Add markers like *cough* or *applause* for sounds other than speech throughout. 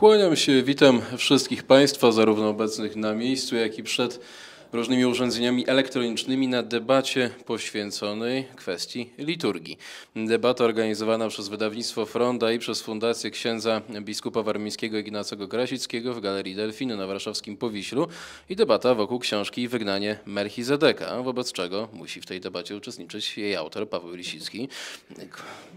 Kłaniam się, witam wszystkich Państwa, zarówno obecnych na miejscu, jak i przed różnymi urządzeniami elektronicznymi na debacie poświęconej kwestii liturgii. Debata organizowana przez wydawnictwo Fronda i przez Fundację Księdza Biskupa Warmińskiego Ignacego Krasickiego w Galerii Delfiny na warszawskim Powiślu i debata wokół książki Wygnanie Melchizedeka, wobec czego musi w tej debacie uczestniczyć jej autor Paweł Lisicki.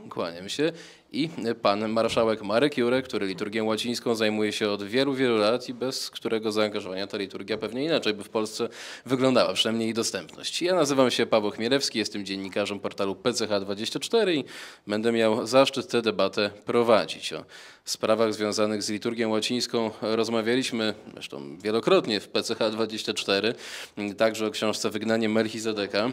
Kłaniam się i pan marszałek Marek Jurek, który liturgię łacińską zajmuje się od wielu, wielu lat i bez którego zaangażowania ta liturgia pewnie inaczej by w Polsce wyglądała, przynajmniej jej dostępność. Ja nazywam się Paweł Chmielewski, jestem dziennikarzem portalu PCH24 i będę miał zaszczyt tę debatę prowadzić. O sprawach związanych z liturgią łacińską rozmawialiśmy zresztą wielokrotnie w PCH24, także o książce Wygnanie Melchizedeka.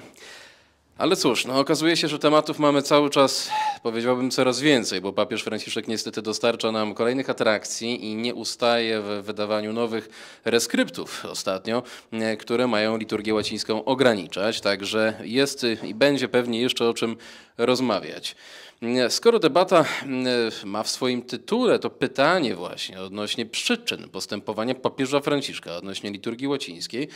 Ale cóż, no, okazuje się, że tematów mamy cały czas, powiedziałbym, coraz więcej, bo papież Franciszek niestety dostarcza nam kolejnych atrakcji i nie ustaje w wydawaniu nowych reskryptów ostatnio, e, które mają liturgię łacińską ograniczać. Także jest i będzie pewnie jeszcze o czym rozmawiać. E, skoro debata e, ma w swoim tytule to pytanie właśnie odnośnie przyczyn postępowania papieża Franciszka odnośnie liturgii łacińskiej,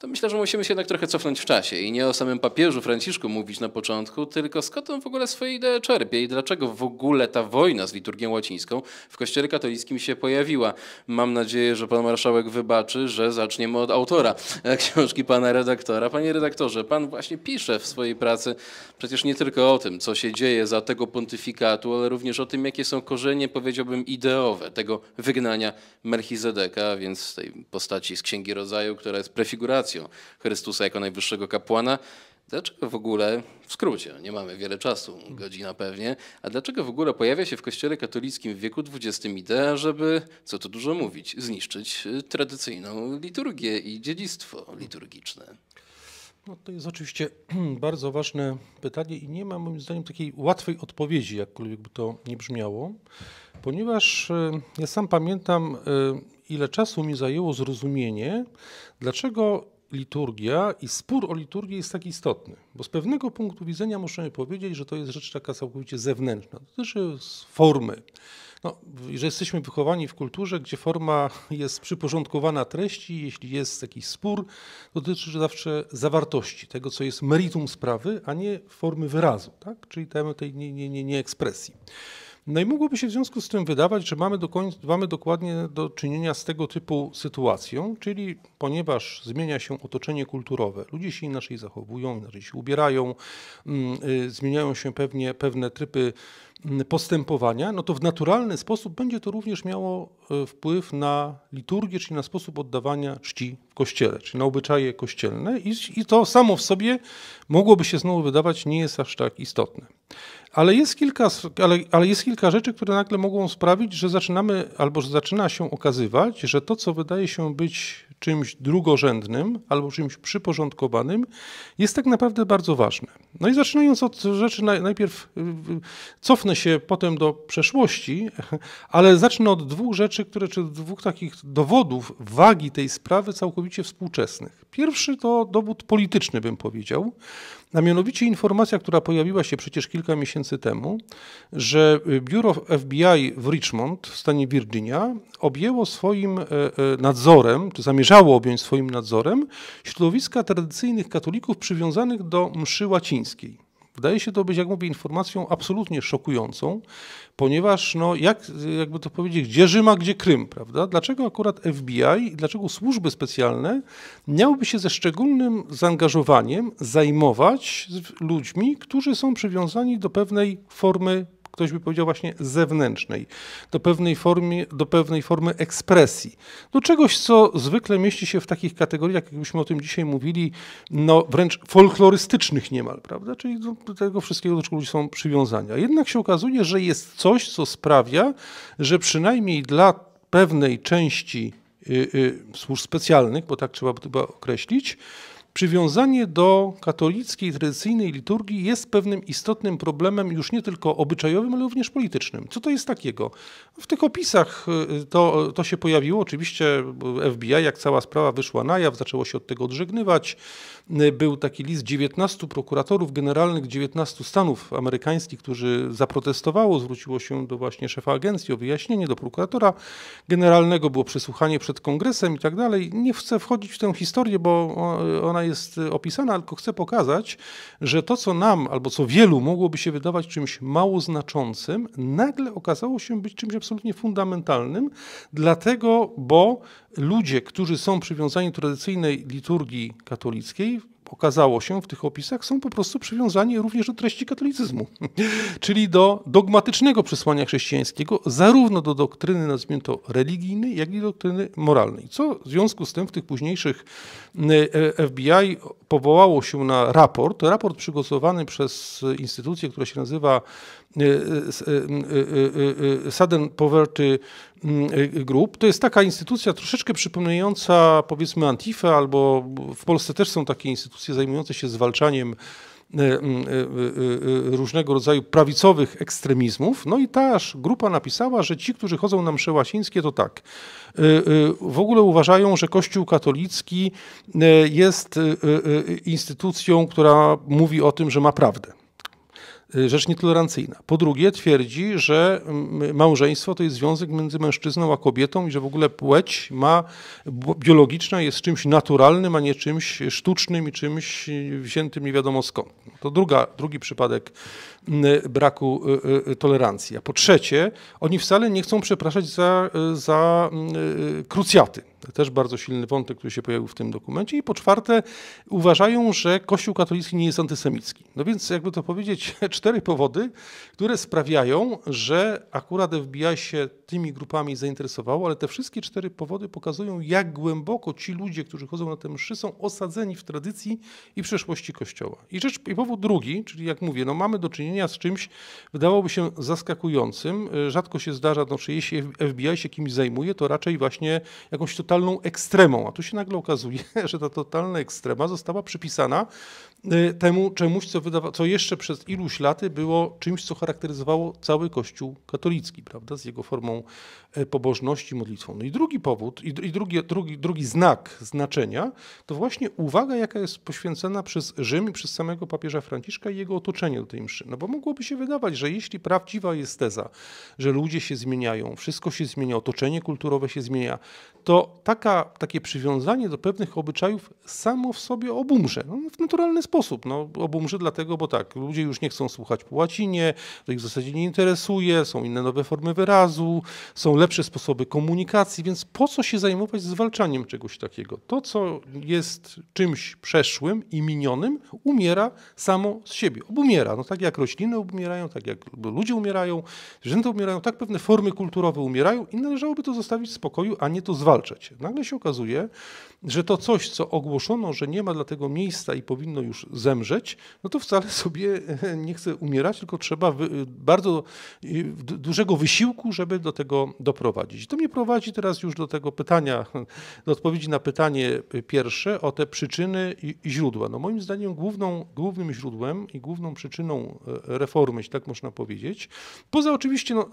to myślę, że musimy się jednak trochę cofnąć w czasie i nie o samym papieżu Franciszku mówić na początku, tylko skąd on w ogóle swoje idee czerpie i dlaczego w ogóle ta wojna z liturgią łacińską w kościele katolickim się pojawiła. Mam nadzieję, że pan marszałek wybaczy, że zaczniemy od autora *laughs* książki pana redaktora. Panie redaktorze, pan właśnie pisze w swojej pracy przecież nie tylko o tym, co się dzieje za tego pontyfikatu, ale również o tym, jakie są korzenie, powiedziałbym, ideowe tego wygnania Melchizedeka, więc tej postaci z Księgi Rodzaju, która jest prefiguracją Chrystusa jako najwyższego kapłana. Dlaczego w ogóle, w skrócie, nie mamy wiele czasu, godzina pewnie, a dlaczego w ogóle pojawia się w Kościele katolickim w wieku XX idea, żeby, co tu dużo mówić, zniszczyć y, tradycyjną liturgię i dziedzictwo liturgiczne? No to jest oczywiście *clears throat* bardzo ważne pytanie i nie ma moim zdaniem takiej łatwej odpowiedzi, jakkolwiek by to nie brzmiało, ponieważ y, ja sam pamiętam, y, ile czasu mi zajęło zrozumienie, dlaczego liturgia i spór o liturgię jest tak istotny, bo z pewnego punktu widzenia możemy powiedzieć, że to jest rzecz taka całkowicie zewnętrzna, dotyczy znaczy formy. No, że jesteśmy wychowani w kulturze, gdzie forma jest przyporządkowana treści, jeśli jest jakiś spór, dotyczy zawsze zawartości, tego co jest meritum sprawy, a nie formy wyrazu, tak? czyli tej nie, nie, nie, nie ekspresji. No i mogłoby się w związku z tym wydawać, że mamy, do końca, mamy dokładnie do czynienia z tego typu sytuacją, czyli ponieważ zmienia się otoczenie kulturowe, ludzie się inaczej zachowują, inaczej się ubierają, mm, y, zmieniają się pewnie pewne trypy postępowania, no to w naturalny sposób będzie to również miało e, wpływ na liturgię, czyli na sposób oddawania czci w kościele, czyli na obyczaje kościelne, i, i to samo w sobie mogłoby się znowu wydawać, nie jest aż tak istotne. Ale jest, kilka, ale, ale jest kilka rzeczy, które nagle mogą sprawić, że zaczynamy albo że zaczyna się okazywać, że to, co wydaje się być czymś drugorzędnym albo czymś przyporządkowanym, jest tak naprawdę bardzo ważne. No i zaczynając od rzeczy, najpierw y, y, cofnę się potem do przeszłości, *laughs* ale zacznę od dwóch rzeczy, które, czy dwóch takich dowodów wagi tej sprawy całkowicie współczesnych. Pierwszy to dowód polityczny, bym powiedział. A mianowicie informacja, która pojawiła się przecież kilka miesięcy temu, że y, biuro FBI w Richmond w stanie Virginia objęło swoim e, e, nadzorem, czy zamierzało objąć swoim nadzorem środowiska tradycyjnych katolików przywiązanych do mszy łacińskiej. Wydaje się to być, jak mówię, informacją absolutnie szokującą, ponieważ, no, jak, jakby to powiedzieć, gdzie Rzyma, gdzie Krym, prawda? Dlaczego akurat FBI i dlaczego służby specjalne miałyby się ze szczególnym zaangażowaniem zajmować ludźmi, którzy są przywiązani do pewnej formy ktoś by powiedział właśnie zewnętrznej, do pewnej, formy do pewnej formy ekspresji, do czegoś, co zwykle mieści się w takich kategoriach, jakbyśmy o tym dzisiaj mówili, no wręcz folklorystycznych niemal, prawda? Czyli do tego wszystkiego, do czego ludzie są przywiązania. Jednak się okazuje, że jest coś, co sprawia, że przynajmniej dla pewnej części y, y, służb specjalnych, bo tak trzeba by to określić, Przywiązanie do katolickiej tradycyjnej liturgii jest pewnym istotnym problemem już nie tylko obyczajowym, ale również politycznym. Co to jest takiego? W tych opisach y, to, to się pojawiło. Oczywiście FBI, jak cała sprawa wyszła na jaw, zaczęło się od tego odżegnywać. Y, był taki list 19 prokuratorów generalnych 19 stanów amerykańskich, którzy zaprotestowało, zwróciło się do właśnie szefa agencji o wyjaśnienie, do prokuratora generalnego, było przesłuchanie przed kongresem i tak dalej. Nie chcę wchodzić w tę historię, bo ona jest opisana, tylko chcę pokazać, że to, co nam albo co wielu mogłoby się wydawać czymś mało znaczącym, nagle okazało się być czymś absolutnie fundamentalnym, dlatego, bo ludzie, którzy są przywiązani do tradycyjnej liturgii katolickiej, okazało się w tych opisach, są po prostu przywiązani również do treści katolicyzmu, *laughs* czyli do dogmatycznego przesłania chrześcijańskiego, zarówno do doktryny, nazwijmy to, religijnej, jak i doktryny moralnej. Co w związku z tym w tych późniejszych e, FBI powołało się na raport, raport przygotowany przez instytucję, która się nazywa Sudden Poverty Group. To jest taka instytucja troszeczkę przypominająca powiedzmy Antifa, albo w Polsce też są takie instytucje zajmujące się zwalczaniem różnego rodzaju prawicowych ekstremizmów. No i ta grupa napisała, że ci, którzy chodzą na msze łasińskie, to tak. W ogóle uważają, że Kościół katolicki jest instytucją, która mówi o tym, że ma prawdę. Y, rzecz nietolerancyjna. Po drugie, twierdzi, że mm, y, małżeństwo to jest związek między mężczyzną a kobietą i że w ogóle płeć ma biologiczna jest czymś naturalnym, a nie czymś sztucznym i czymś y, wziętym nie wiadomo skąd. To druga, drugi przypadek mm, braku tolerancji. A po trzecie, oni wcale nie chcą przepraszać za, za mm, krucjaty. To też bardzo silny wątek, który się pojawił w tym dokumencie. I po czwarte, uważają, że Kościół katolicki nie jest antysemicki. No więc, jakby to powiedzieć, *laughs* cztery powody, które sprawiają, że akurat FBI się tymi grupami zainteresowało, ale te wszystkie cztery powody pokazują, jak głęboko ci ludzie, którzy chodzą na te mszy, są osadzeni w tradycji i przeszłości Kościoła. I, rzecz, i powód drugi, czyli jak mówię, no mamy do czynienia z czymś, wydawałoby się zaskakującym. Rzadko się zdarza, no, czy jeśli FBI się kimś zajmuje, to raczej właśnie jakąś to totalną ekstremą. A tu się nagle okazuje, *laughs* że ta totalna ekstrema została przypisana Y, temu czemuś, co, wydawa- co jeszcze przez iluś laty było czymś, co charakteryzowało cały Kościół katolicki, prawda, z jego formą e, pobożności, modlitwą. No i drugi powód, i, drugi, drugi, drugi znak znaczenia, to właśnie uwaga, jaka jest poświęcona przez Rzym i przez samego papieża Franciszka i jego otoczenie do tej mszy. No bo mogłoby się wydawać, że jeśli prawdziwa jest teza, że ludzie się zmieniają, wszystko się zmienia, otoczenie kulturowe się zmienia, to taka, takie przywiązanie do pewnych obyczajów samo w sobie obumrze. No, w naturalny sposób sposób. No, obumrze dlatego, bo tak, ludzie już nie chcą słuchać po łacinie, to ich w zasadzie nie interesuje, są inne nowe formy wyrazu, są lepsze sposoby komunikacji, więc po co się zajmować zwalczaniem czegoś takiego? To, co jest czymś przeszłym i minionym, umiera samo z siebie. Obumiera. No, tak jak rośliny umierają, tak jak ludzie umierają, zwierzęta umierają, tak pewne formy kulturowe umierają i należałoby to zostawić w spokoju, a nie to zwalczać. Nagle się okazuje, że to coś, co ogłoszono, że nie ma dla tego miejsca i powinno już zemrzeć, no to wcale sobie e, nie chce umierać, tylko trzeba e, bardzo e, dużego wysiłku, żeby do tego doprowadzić. To mnie prowadzi teraz już do tego pytania, *laughs* do odpowiedzi na pytanie pierwsze o te przyczyny i źródła. No moim zdaniem główną, głównym źródłem i główną przyczyną reformy, jeśli tak można powiedzieć, poza oczywiście no,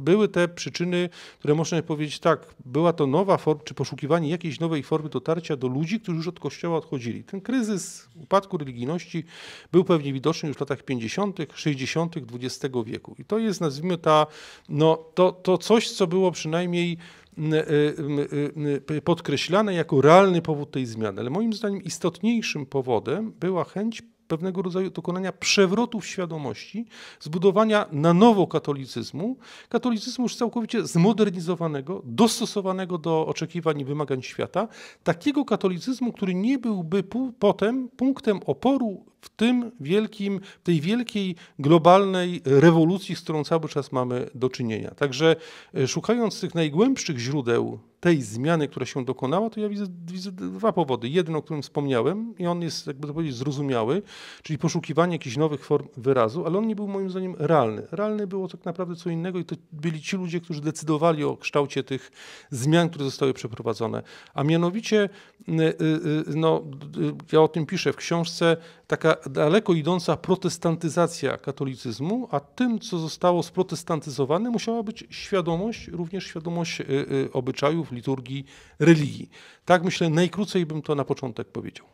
były te przyczyny, które można powiedzieć tak, była to nowa forma, czy poszukiwanie jakiejś nowej formy chociażby dotarcia do ludzi, którzy już od Kościoła odchodzili. Ten kryzys upadku religijności był pewnie widoczny już w latach 50., 60. XX wieku. I to jest, nazwijmy ta, no, to, to coś, co było przynajmniej mm, y, mm, y, mm, y, podkreślane jako realny powód tej zmiany, ale moim zdaniem istotniejszym powodem była chęć pewnego rodzaju dokonania przewrotów świadomości, zbudowania na nowo katolicyzmu, katolicyzmu już całkowicie zmodernizowanego, dostosowanego do oczekiwań i wymagań świata, takiego katolicyzmu, który nie byłby potem punktem oporu w tym wielkim, tej wielkiej globalnej rewolucji, z którą cały czas mamy do czynienia. Także e, szukając tych najgłębszych źródeł tej zmiany, która się dokonała, to ja widzę, widzę dwa powody. Jeden, o którym wspomniałem i on jest, jakby to powiedzieć, zrozumiały, czyli poszukiwanie jakichś nowych form wyrazu, ale on nie był moim zdaniem realny. Realny było tak naprawdę co innego i to byli ci ludzie, którzy decydowali o kształcie tych zmian, które zostały przeprowadzone. A mianowicie, e, e, no, ja o tym piszę w książce, taka daleko idąca protestantyzacja katolicyzmu, a tym, co zostało sprotestantyzowane, musiała być świadomość, również świadomość y, y, obyczajów, liturgii, religii. Tak myślę, najkrócej bym to na początek powiedział.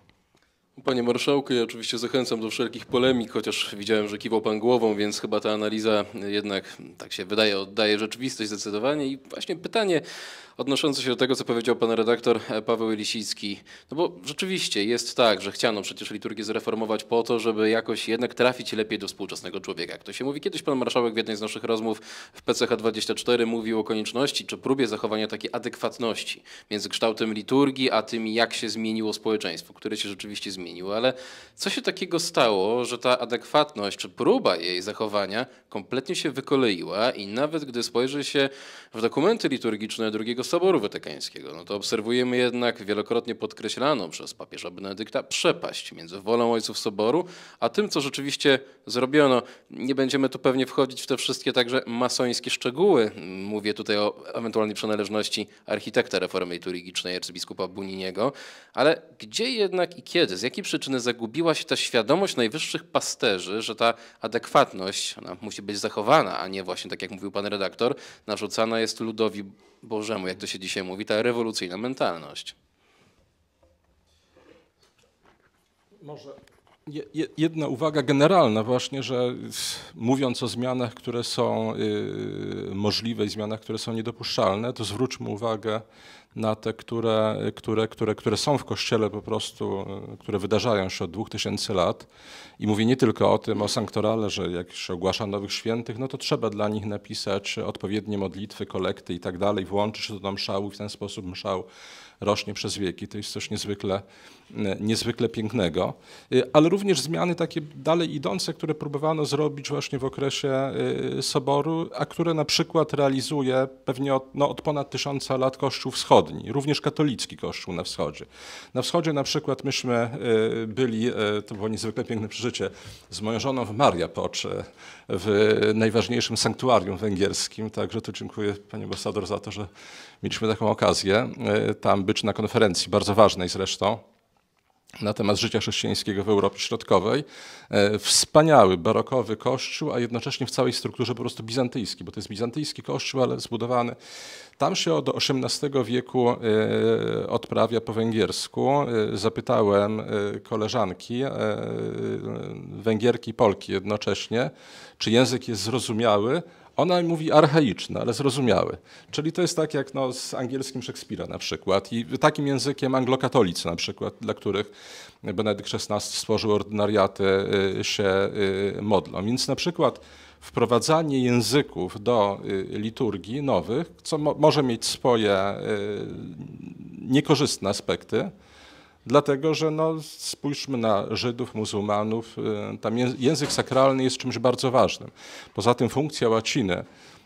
Panie marszałku, ja oczywiście zachęcam do wszelkich polemik, chociaż widziałem, że kiwał pan głową, więc chyba ta analiza jednak, tak się wydaje, oddaje rzeczywistość zdecydowanie. I właśnie pytanie odnoszący się do tego, co powiedział pan redaktor e, Paweł Lisicki, no bo rzeczywiście jest tak, że chciano przecież liturgię zreformować po to, żeby jakoś jednak trafić lepiej do współczesnego człowieka. Jak to się mówi, kiedyś pan marszałek w jednej z naszych rozmów w PCH24 mówił o konieczności czy próbie zachowania takiej adekwatności między kształtem liturgii, a tym jak się zmieniło społeczeństwo, które się rzeczywiście zmieniło. Ale co się takiego stało, że ta adekwatność czy próba jej zachowania kompletnie się wykoleiła i nawet gdy spojrzy się w dokumenty liturgiczne drugiego Soboru Watykańskiego, no to obserwujemy jednak wielokrotnie podkreślaną przez papieża Benedykta przepaść między wolą ojców Soboru, a tym, co rzeczywiście zrobiono. Nie będziemy tu pewnie wchodzić w te wszystkie także masońskie szczegóły. Mówię tutaj o ewentualnej przynależności architekta reformy liturgicznej arcybiskupa Buniniego, ale gdzie jednak i kiedy, z jakiej przyczyny zagubiła się ta świadomość najwyższych pasterzy, że ta adekwatność musi być zachowana, a nie właśnie, tak jak mówił pan redaktor, narzucana jest ludowi Bożemu, jak to się dzisiaj mówi, ta rewolucyjna mentalność. Może jedna uwaga generalna właśnie, że mówiąc o zmianach, które są y, możliwe i zmianach, które są niedopuszczalne, to zwróćmy uwagę na te, które, które, które, które są w Kościele po prostu, y, które wydarzają się od 2000 lat. I mówię nie tylko o tym, o sanktorale, że jak się ogłasza nowych świętych, no to trzeba dla nich napisać odpowiednie modlitwy, kolekty i tak dalej, włączyć się do mszału i w ten sposób mszał rośnie przez wieki. To jest coś niezwykle, e, niezwykle pięknego. E, ale również zmiany takie dalej idące, które próbowano zrobić właśnie w okresie e, Soboru, a które na przykład realizuje pewnie od, no, od ponad tysiąca lat Kościół Wschodni, również katolicki Kościół na Wschodzie. Na Wschodzie na przykład myśmy byli, to było niezwykle piękne przeżycie, z moją żoną w Mariapocz, w najważniejszym sanktuarium węgierskim, także tu dziękuję Panie Ambasador za to, że mieliśmy taką okazję e, tam być na konferencji, bardzo ważnej zresztą, na temat życia chrześcijańskiego w Europie Środkowej. E, wspaniały, barokowy kościół, a jednocześnie w całej strukturze po prostu bizantyjski, bo to jest bizantyjski kościół, ale zbudowany tam się od XVIII wieku e, odprawia po węgiersku. E, zapytałem e, koleżanki, Węgierki i Polki jednocześnie, czy język jest zrozumiały. Ona mówi archaiczny, ale zrozumiały. Czyli to jest tak jak no, z angielskim Szekspira na przykład i takim językiem anglokatolicy na przykład, dla których Benedykt XVI stworzył ordynariaty, się modlą. Więc na przykład wprowadzanie języków do y, liturgii nowych, co mo może mieć swoje y, niekorzystne aspekty, dlatego że no, spójrzmy na Żydów, muzułmanów, y, tam język sakralny jest czymś bardzo ważnym. Poza tym funkcja łaciny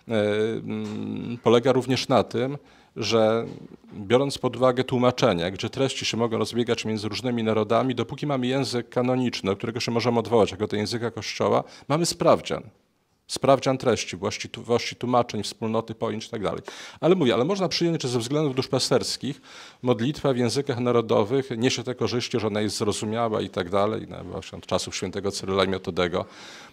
mm, polega również na tym, że biorąc pod uwagę tłumaczenia, gdzie treści się mogą rozbiegać między różnymi narodami, dopóki mamy język kanoniczny, do którego się możemy odwołać jako do języka Kościoła, mamy sprawdzian sprawdzian treści, właściwości tłumaczeń, wspólnoty pojęć itd. Tak ale mówię, ale można przyjąć, że ze względów duszpasterskich modlitwa w językach narodowych niesie te korzyści, że ona jest zrozumiała itd. Tak no, właśnie od czasów świętego Cyryla i Metodego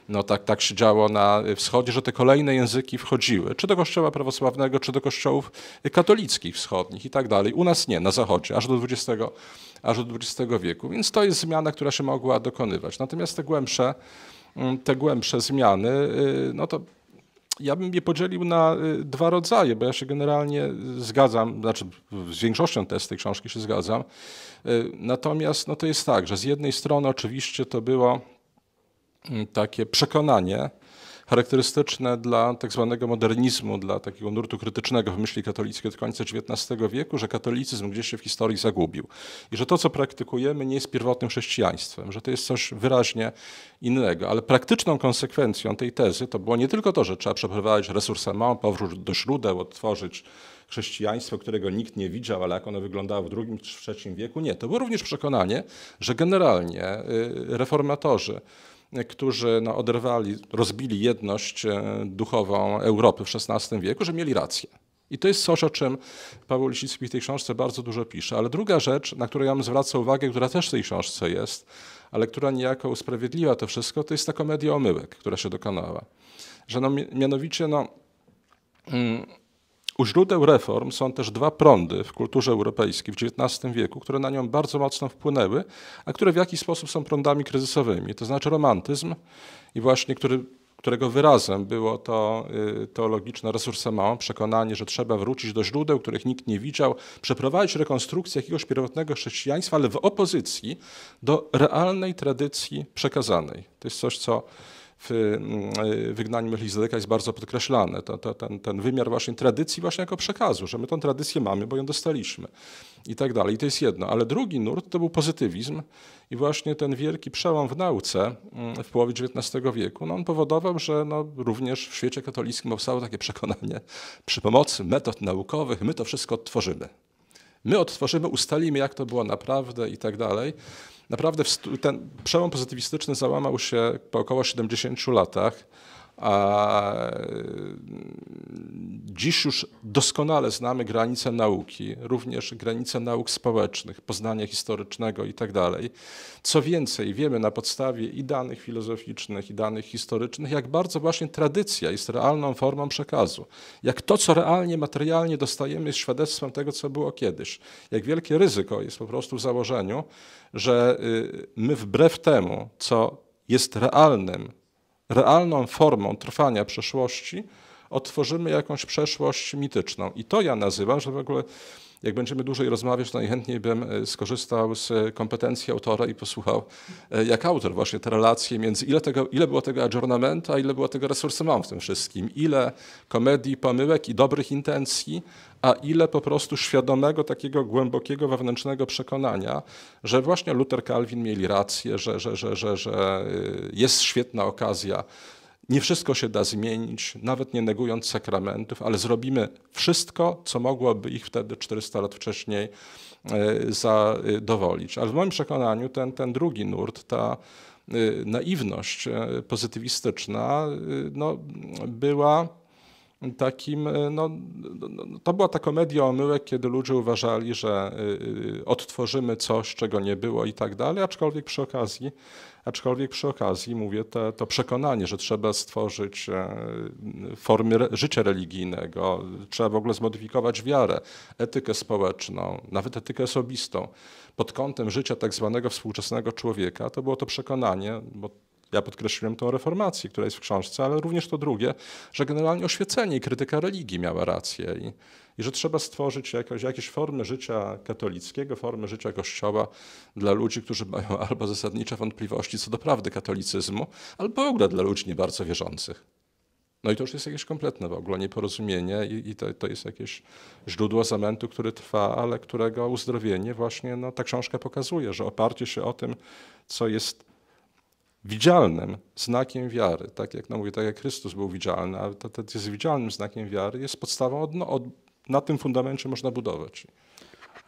no, tak, tak się działo na wschodzie, że te kolejne języki wchodziły, czy do kościoła prawosławnego, czy do kościołów katolickich wschodnich itd. Tak U nas nie, na zachodzie, aż do XX, aż do XX wieku. Więc to jest zmiana, która się mogła dokonywać. Natomiast te głębsze Mm, te głębsze zmiany, y, no to ja bym je podzielił na y, dwa rodzaje, bo ja się generalnie zgadzam, znaczy z większością tez tej książki się zgadzam. Y, natomiast no to jest tak, że z jednej strony oczywiście to było mm, takie przekonanie, charakterystyczne dla tak zwanego modernizmu, dla takiego nurtu krytycznego w myśli katolickiej od końca XIX wieku, że katolicyzm gdzieś się w historii zagubił i że to, co praktykujemy, nie jest pierwotnym chrześcijaństwem, że to jest coś wyraźnie innego. Ale praktyczną konsekwencją tej tezy to było nie tylko to, że trzeba przeprowadzić resursement, powrót do źródeł, odtworzyć chrześcijaństwo, którego nikt nie widział, ale jak ono wyglądało w II czy w III wieku. Nie, to było również przekonanie, że generalnie y, reformatorzy którzy no, oderwali, rozbili jedność e, duchową Europy w XVI wieku, że mieli rację. I to jest coś, o czym Paweł Lisicki w tej książce bardzo dużo pisze. Ale druga rzecz, na którą ja bym zwracał uwagę, która też w tej książce jest, ale która niejako usprawiedliwa to wszystko, to jest ta komedia omyłek, która się dokonała. Że no, mianowicie, no, mm, u źródeł reform są też dwa prądy w kulturze europejskiej w XIX wieku, które na nią bardzo mocno wpłynęły, a które w jakiś sposób są prądami kryzysowymi, to znaczy romantyzm i właśnie który którego wyrazem było to y, teologiczne resursement, przekonanie, że trzeba wrócić do źródeł, których nikt nie widział, przeprowadzić rekonstrukcję jakiegoś pierwotnego chrześcijaństwa, ale w opozycji do realnej tradycji przekazanej. To jest coś, co w mm, wygnaniu Melchizedeka jest bardzo podkreślane. To, to, ten, ten, wymiar właśnie tradycji właśnie jako przekazu, że my tę tradycję mamy, bo ją dostaliśmy i tak dalej. I to jest jedno. Ale drugi nurt to był pozytywizm i właśnie ten wielki przełom w nauce mm, w połowie XIX wieku, no on powodował, że no również w świecie katolickim powstało takie przekonanie, przy pomocy metod naukowych my to wszystko odtworzymy. My odtworzymy, ustalimy jak to było naprawdę i tak dalej. Naprawdę ten przełom pozytywistyczny załamał się po około 70 latach a mm, Dziś już doskonale znamy granice nauki, również granice nauk społecznych, poznania historycznego itd. Tak co więcej, wiemy na podstawie i danych filozoficznych, i danych historycznych, jak bardzo właśnie tradycja jest realną formą przekazu. Jak to, co realnie, materialnie dostajemy, jest świadectwem tego, co było kiedyś. Jak wielkie ryzyko jest po prostu w założeniu, że y, my wbrew temu, co jest realnym, realną formą trwania przeszłości, otworzymy jakąś przeszłość mityczną. I to ja nazywam, że w ogóle jak będziemy dłużej rozmawiać, to najchętniej bym e, skorzystał z e, kompetencji autora i posłuchał, e, jak autor właśnie te relacje między ile, tego, ile było tego a ile było tego resursement w tym wszystkim, ile komedii, pomyłek i dobrych intencji, a ile po prostu świadomego, takiego głębokiego, wewnętrznego przekonania, że właśnie Luther Calvin mieli rację, że, że, że, że, że jest świetna okazja nie wszystko się da zmienić, nawet nie negując sakramentów, ale zrobimy wszystko, co mogłoby ich wtedy 400 lat wcześniej e, zadowolić. Ale w moim przekonaniu ten, ten drugi nurt, ta e, naiwność e, pozytywistyczna no, była takim, e, no, no, no, no, to była ta komedia omyłek, kiedy ludzie uważali, że e, e, odtworzymy coś, czego nie było i tak dalej, aczkolwiek przy okazji, aczkolwiek przy okazji mówię, te, to przekonanie, że trzeba stworzyć formy życia religijnego, trzeba w ogóle zmodyfikować wiarę, etykę społeczną, nawet etykę osobistą. Pod kątem życia tak zwanego współczesnego człowieka to było to przekonanie, bo ja podkreśliłem tą reformację, która jest w książce, ale również to drugie, że generalnie oświecenie i krytyka religii miała rację i, i że trzeba stworzyć jakoś, jakieś formy życia katolickiego, formy życia kościoła dla ludzi, którzy mają *laughs* albo zasadnicze wątpliwości co do prawdy katolicyzmu, albo w ogóle dla ludzi nie bardzo wierzących. No i to już jest jakieś kompletne w ogóle nieporozumienie i, i to, to, jest jakieś źródło zamętu, który trwa, ale którego uzdrowienie właśnie no, ta książka pokazuje, że oparcie się o tym, co jest widzialnym znakiem wiary, tak jak no mówię, tak jak Chrystus był widzialny, ale to, to jest widzialnym znakiem wiary, jest podstawą, od, no, od, na tym fundamencie można budować.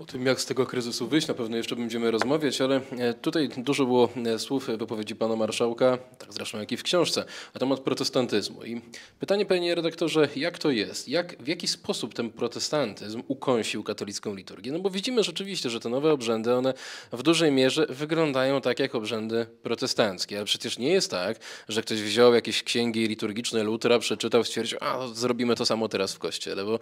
O tym, jak z tego kryzysu wyjść, na pewno jeszcze będziemy rozmawiać, ale e, tutaj dużo było e, słów e, wypowiedzi pana marszałka, tak zresztą jak i w książce, na temat protestantyzmu. I pytanie, panie redaktorze, jak to jest? Jak, w jaki sposób ten protestantyzm ukąsił katolicką liturgię? No bo widzimy rzeczywiście, że te nowe obrzędy, one w dużej mierze wyglądają tak jak obrzędy protestanckie, ale przecież nie jest tak, że ktoś wziął jakieś księgi liturgiczne Lutra, przeczytał, stwierdził, a zrobimy to samo teraz w kościele, bo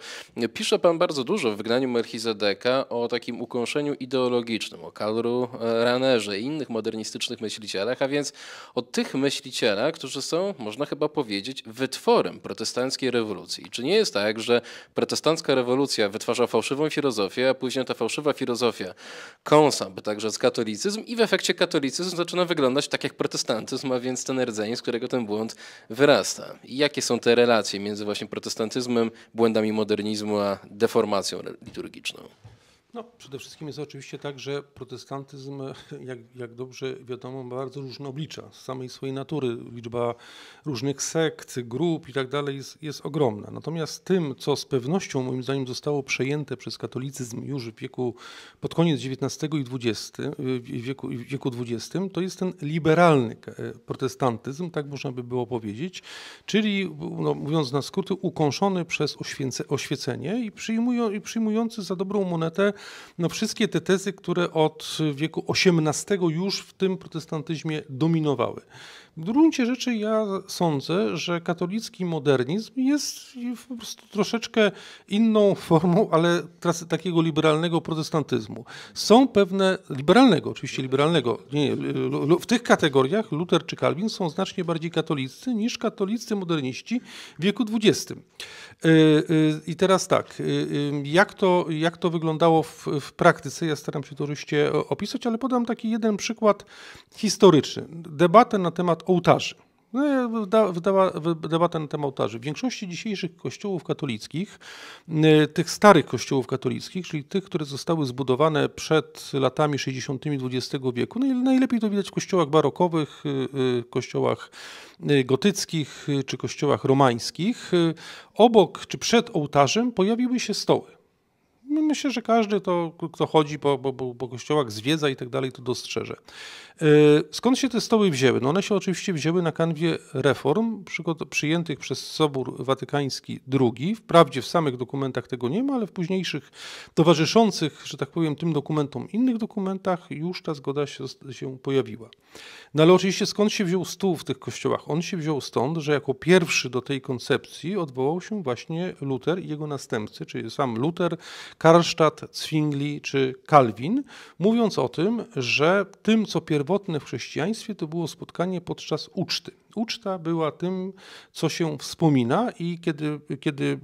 pisze pan bardzo dużo w wygnaniu Melchizedeka o takim ukąszeniu ideologicznym, o Kalru e, Ranerze i innych modernistycznych myślicielach, a więc o tych myślicielach, którzy są, można chyba powiedzieć, wytworem protestanckiej rewolucji. Czy nie jest tak, że protestancka rewolucja wytwarza fałszywą filozofię, a później ta fałszywa filozofia kąsa, by także z katolicyzm i w efekcie katolicyzm zaczyna wyglądać tak jak protestantyzm, a więc ten rdzeń, z którego ten błąd wyrasta. I jakie są te relacje między właśnie protestantyzmem, błędami modernizmu, a deformacją liturgiczną? No, przede wszystkim jest oczywiście tak, że protestantyzm, *laughs* jak, jak dobrze wiadomo, ma bardzo różne oblicza. Z samej swojej natury liczba różnych sekt, grup i tak dalej jest, jest ogromna. Natomiast tym, co z pewnością moim zdaniem zostało przejęte przez katolicyzm już w wieku, pod koniec XIX i XX, wieku, wieku XX, to jest ten liberalny e, protestantyzm, tak można by było powiedzieć, czyli, no, mówiąc na skróty, ukąszony przez oświęce, oświecenie i, przyjmują, i przyjmujący za dobrą monetę no wszystkie te tezy, które od wieku XVIII już w tym protestantyzmie dominowały. W gruncie rzeczy ja sądzę, że katolicki modernizm jest po prostu troszeczkę inną formą, ale takiego liberalnego protestantyzmu. Są pewne, liberalnego oczywiście, liberalnego, nie, y, w tych kategoriach Luther czy Calvin są znacznie bardziej katolicy niż katolicy moderniści w wieku XX. Y, y, I teraz tak, jak to, jak to wyglądało w, w praktyce, ja staram się to oczywiście opisać, ale podam taki jeden przykład historyczny. Debatę na temat ołtarzy. Debata, debata na temat ołtarzy. W większości dzisiejszych kościołów katolickich, y, tych starych kościołów katolickich, czyli tych, które zostały zbudowane przed latami 60. XX wieku, no najlepiej to widać w kościołach barokowych, y, y, kościołach gotyckich czy kościołach romańskich, obok czy przed ołtarzem pojawiły się stoły. No, myślę, że każdy, to, kto chodzi po, po, po kościołach, zwiedza i tak dalej, to dostrzeże. E, skąd się te stoły wzięły? No one się oczywiście wzięły na kanwie reform przyjętych przez Sobór Watykański II. Wprawdzie w samych dokumentach tego nie ma, ale w późniejszych towarzyszących, że tak powiem, tym dokumentom, innych dokumentach już ta zgoda się, się pojawiła. No ale oczywiście skąd się wziął stół w tych kościołach? On się wziął stąd, że jako pierwszy do tej koncepcji odwołał się właśnie Luter i jego następcy, czyli sam Luter, Karlstadt, Zwingli czy Calvin, mówiąc o tym, że tym, co pierwotne w chrześcijaństwie, to było spotkanie podczas uczty. Uczta była tym, co się wspomina, i kiedy, kiedy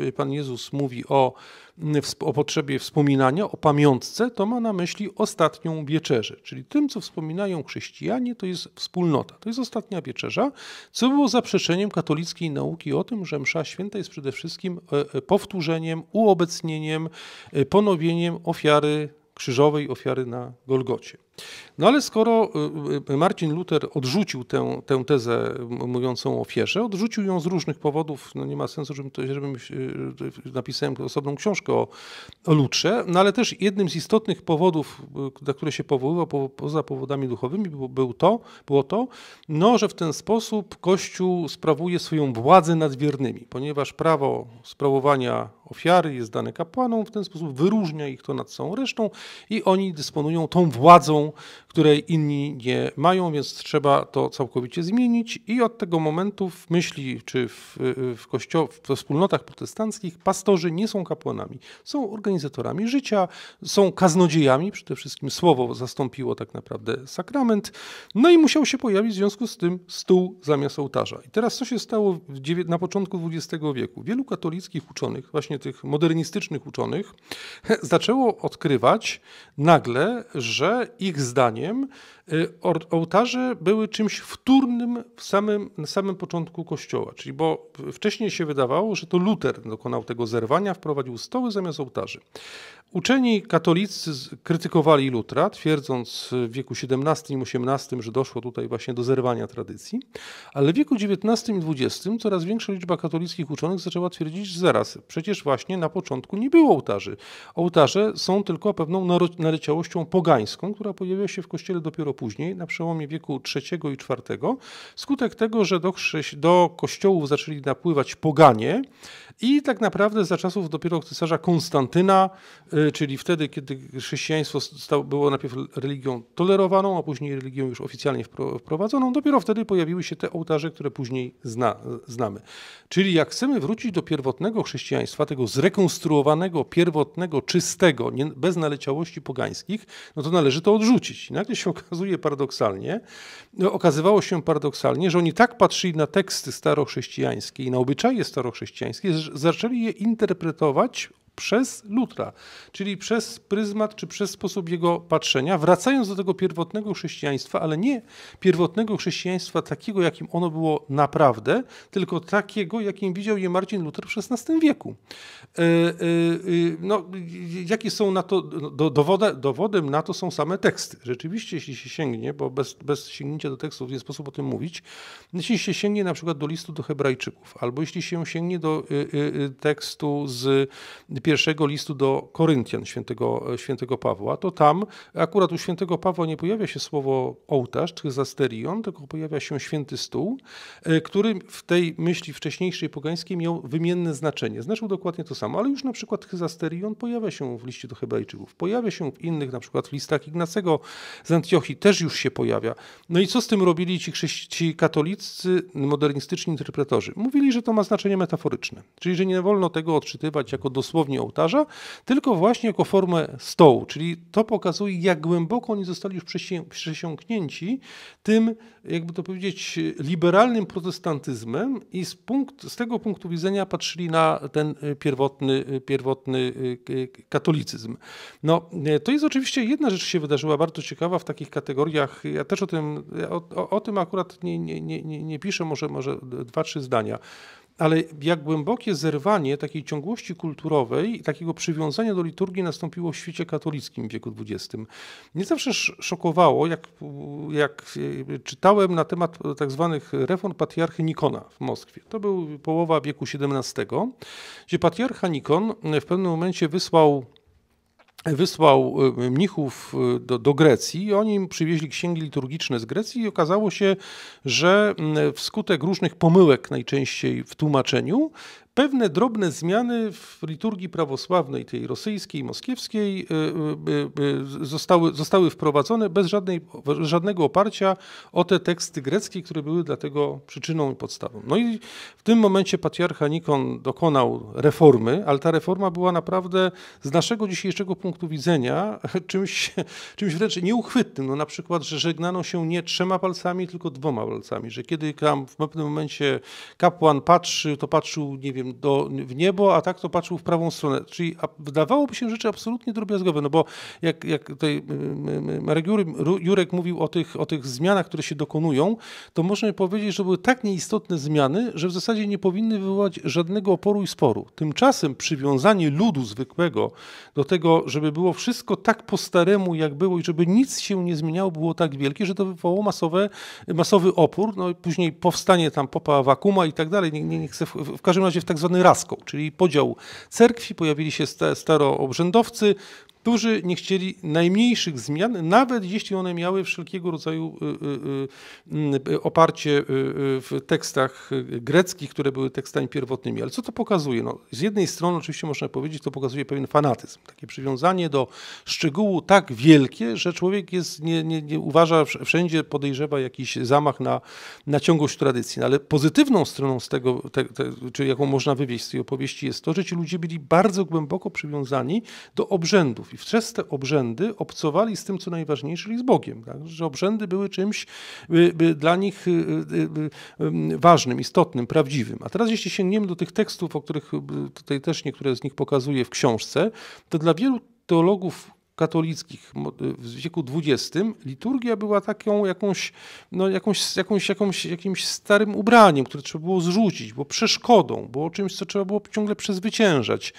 y, y, Pan Jezus mówi o, y, o potrzebie wspominania, o pamiątce, to ma na myśli ostatnią wieczerzę. Czyli tym, co wspominają chrześcijanie, to jest wspólnota, to jest ostatnia wieczerza, co było zaprzeczeniem katolickiej nauki o tym, że Msza Święta jest przede wszystkim e, e, powtórzeniem, uobecnieniem, e, ponowieniem ofiary krzyżowej, ofiary na Golgocie. No ale skoro y, y, y, Marcin Luther odrzucił tę, tę tezę mówiącą o ofierze, odrzucił ją z różnych powodów, no nie ma sensu, żebym, to, żebym napisałem osobną książkę o, o Lutrze, no ale też jednym z istotnych powodów, na które się powoływał, po, poza powodami duchowymi, był, był to, było to, no, że w ten sposób Kościół sprawuje swoją władzę nad wiernymi, ponieważ prawo sprawowania ofiary jest dane kapłanom, w ten sposób wyróżnia ich to nad całą resztą i oni dysponują tą władzą której inni nie mają, więc trzeba to całkowicie zmienić. I od tego momentu w myśli czy w, w, kościo- w wspólnotach protestanckich pastorzy nie są kapłanami, są organizatorami życia, są kaznodziejami, przede wszystkim słowo zastąpiło tak naprawdę sakrament. No i musiał się pojawić w związku z tym stół zamiast ołtarza. I teraz co się stało na początku XX wieku? Wielu katolickich uczonych, właśnie tych modernistycznych uczonych, *laughs* zaczęło odkrywać nagle, że ich ich zdaniem y, ołtarze były czymś wtórnym w samym, na samym początku Kościoła. Czyli bo wcześniej się wydawało, że to Luter dokonał tego zerwania, wprowadził stoły zamiast ołtarzy. Uczeni katolicy krytykowali Lutra, twierdząc w wieku XVII i XVIII, że doszło tutaj właśnie do zerwania tradycji, ale w wieku XIX i XX coraz większa liczba katolickich uczonych zaczęła twierdzić, że zaraz, przecież właśnie na początku nie było ołtarzy. Ołtarze są tylko pewną naleciałością pogańską, która pojawiła się w kościele dopiero później, na przełomie wieku III i IV, skutek tego, że do, do kościołów zaczęli napływać poganie i tak naprawdę za czasów dopiero cesarza Konstantyna, y, czyli wtedy, kiedy chrześcijaństwo stało, było najpierw religią tolerowaną, a później religią już oficjalnie wprowadzoną, dopiero wtedy pojawiły się te ołtarze, które później zna, znamy. Czyli jak chcemy wrócić do pierwotnego chrześcijaństwa, tego zrekonstruowanego, pierwotnego, czystego, nie, bez naleciałości pogańskich, no to należy to odrzucić odrzucić. I nagle się okazuje paradoksalnie, no, okazywało się paradoksalnie, że oni tak patrzyli na teksty starochrześcijańskie i na obyczaje starochrześcijańskie, że zaczęli je interpretować przez Lutra, czyli przez pryzmat czy przez sposób jego patrzenia, wracając do tego pierwotnego chrześcijaństwa, ale nie pierwotnego chrześcijaństwa takiego, jakim ono było naprawdę, tylko takiego, jakim widział je Marcin Luther w XVI wieku. E, e, e, no, jakie są na to, no, dowody, dowodem na to są same teksty. Rzeczywiście, jeśli się sięgnie, bo bez, bez sięgnięcia do tekstów nie sposób o tym mówić, jeśli się sięgnie na przykład do listu do Hebrajczyków, albo jeśli się sięgnie do tekstu z pierwszego listu do Koryntian świętego, świętego Pawła, to tam akurat u świętego Pawła nie pojawia się słowo ołtarz czy zasterion, tylko pojawia się święty stół, e, który w tej myśli wcześniejszej pogańskiej miał wymienne znaczenie. Znaczył dokładnie to samo, ale już na przykład chyzasterion pojawia się w liście do Hebrajczyków, pojawia się w innych, na przykład w listach Ignacego z Antiochii też już się pojawia. No i co z tym robili ci, ci katolicy modernistyczni interpretorzy? Mówili, że to ma znaczenie metaforyczne, czyli że nie wolno tego odczytywać jako dosłownie dosłownie ołtarza, tylko właśnie jako formę stołu, czyli to pokazuje, jak głęboko oni zostali już przesiąknięci tym, jakby to powiedzieć, liberalnym protestantyzmem i z, punkt, z tego punktu widzenia patrzyli na ten y, pierwotny, y, pierwotny y, katolicyzm. No, to jest oczywiście jedna rzecz się wydarzyła bardzo ciekawa w takich kategoriach, ja też o tym, o, o, o tym akurat nie, nie, nie, nie piszę, może, może dwa, trzy zdania ale jak głębokie zerwanie takiej ciągłości kulturowej i takiego przywiązania do liturgii nastąpiło w świecie katolickim w wieku XX. Mnie zawsze szokowało, jak, jak e, czytałem na temat tzw. Tak reform patriarchy Nikona w Moskwie. To był połowa wieku XVII, gdzie patriarcha Nikon w pewnym momencie wysłał wysłał y, mnichów y, do, do, Grecji i oni im przywieźli księgi liturgiczne z Grecji i okazało się, że mm, wskutek różnych pomyłek najczęściej w tłumaczeniu pewne drobne zmiany w liturgii prawosławnej, tej rosyjskiej, moskiewskiej, y, y, y, zostały, zostały wprowadzone bez żadnej, żadnego oparcia o te teksty greckie, które były dla tego przyczyną i podstawą. No i w tym momencie patriarcha Nikon dokonał reformy, ale ta reforma była naprawdę z naszego dzisiejszego punktu widzenia *laughs* czymś, czymś wręcz nieuchwytnym. No na przykład, że żegnano się nie trzema palcami, tylko dwoma palcami, że kiedy tam w pewnym momencie kapłan patrzy, to patrzył, nie wiem, wiem, do, w niebo, a tak to patrzył w prawą stronę. Czyli wydawałoby się rzeczy absolutnie drobiazgowe, no bo jak, jak tutaj Marek Jurek mówił o tych, o tych zmianach, które się dokonują, to można powiedzieć, że były tak nieistotne zmiany, że w zasadzie nie powinny wywołać żadnego oporu i sporu. Tymczasem przywiązanie ludu zwykłego do tego, żeby było wszystko tak po staremu, jak było i żeby nic się nie zmieniało, było tak wielkie, że to wywołało masowe, masowy opór, no i później powstanie tam popa wakuma i tak dalej. Nie, nie, nie chcę w, w każdym razie w tak zwany raskoł, czyli podział cerkwi, pojawili się steroobrzędowcy, którzy nie chcieli najmniejszych zmian, nawet jeśli one miały wszelkiego rodzaju y, y, y, oparcie w tekstach greckich, które były tekstami pierwotnymi. Ale co to pokazuje? No, z jednej strony oczywiście można powiedzieć, to pokazuje pewien fanatyzm, takie przywiązanie do szczegółu tak wielkie, że człowiek jest, nie, nie, nie uważa, wszędzie podejrzewa jakiś zamach na, na ciągłość tradycji. No, ale pozytywną stroną z tego, te, te, czy jaką można wywieźć z tej opowieści jest to, że ci ludzie byli bardzo głęboko przywiązani do obrzędów i wczesne obrzędy obcowali z tym, co najważniejsze, czyli z Bogiem. Tak? Że obrzędy były czymś by, by dla nich by, y, y, y, ważnym, istotnym, prawdziwym. A teraz jeśli sięgniemy do tych tekstów, o których tutaj też niektóre z nich pokazuje w książce, to dla wielu teologów katolickich w wieku XX liturgia była taką jakąś, no jakąś, jakąś, jakąś, jakimś starym ubraniem, które trzeba było zrzucić, bo przeszkodą, bo czymś, co trzeba było ciągle przezwyciężać.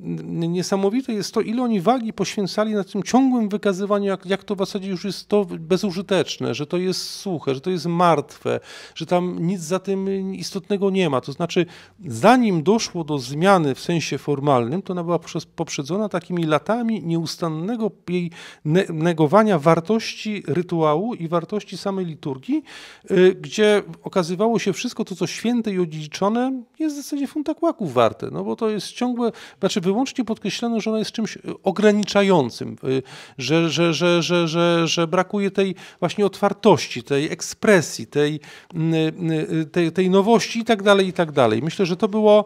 Niesamowite jest to, ile oni wagi poświęcali na tym ciągłym wykazywaniu, jak, jak to w zasadzie już jest to bezużyteczne, że to jest suche, że to jest martwe, że tam nic za tym istotnego nie ma. To znaczy, zanim doszło do zmiany w sensie formalnym, to ona była poprzedzona takimi latami nieustannych nieustannego jej negowania wartości rytuału i wartości samej liturgii, y, gdzie okazywało się wszystko to, co święte i odziedziczone, jest w zasadzie funta kłaków warte, no bo to jest ciągłe, znaczy wyłącznie podkreślano, że ona jest czymś y, ograniczającym, y, że, że, że, że, że, że brakuje tej właśnie otwartości, tej ekspresji, tej, mm, tej, tej nowości i tak dalej, i tak dalej. Myślę, że to było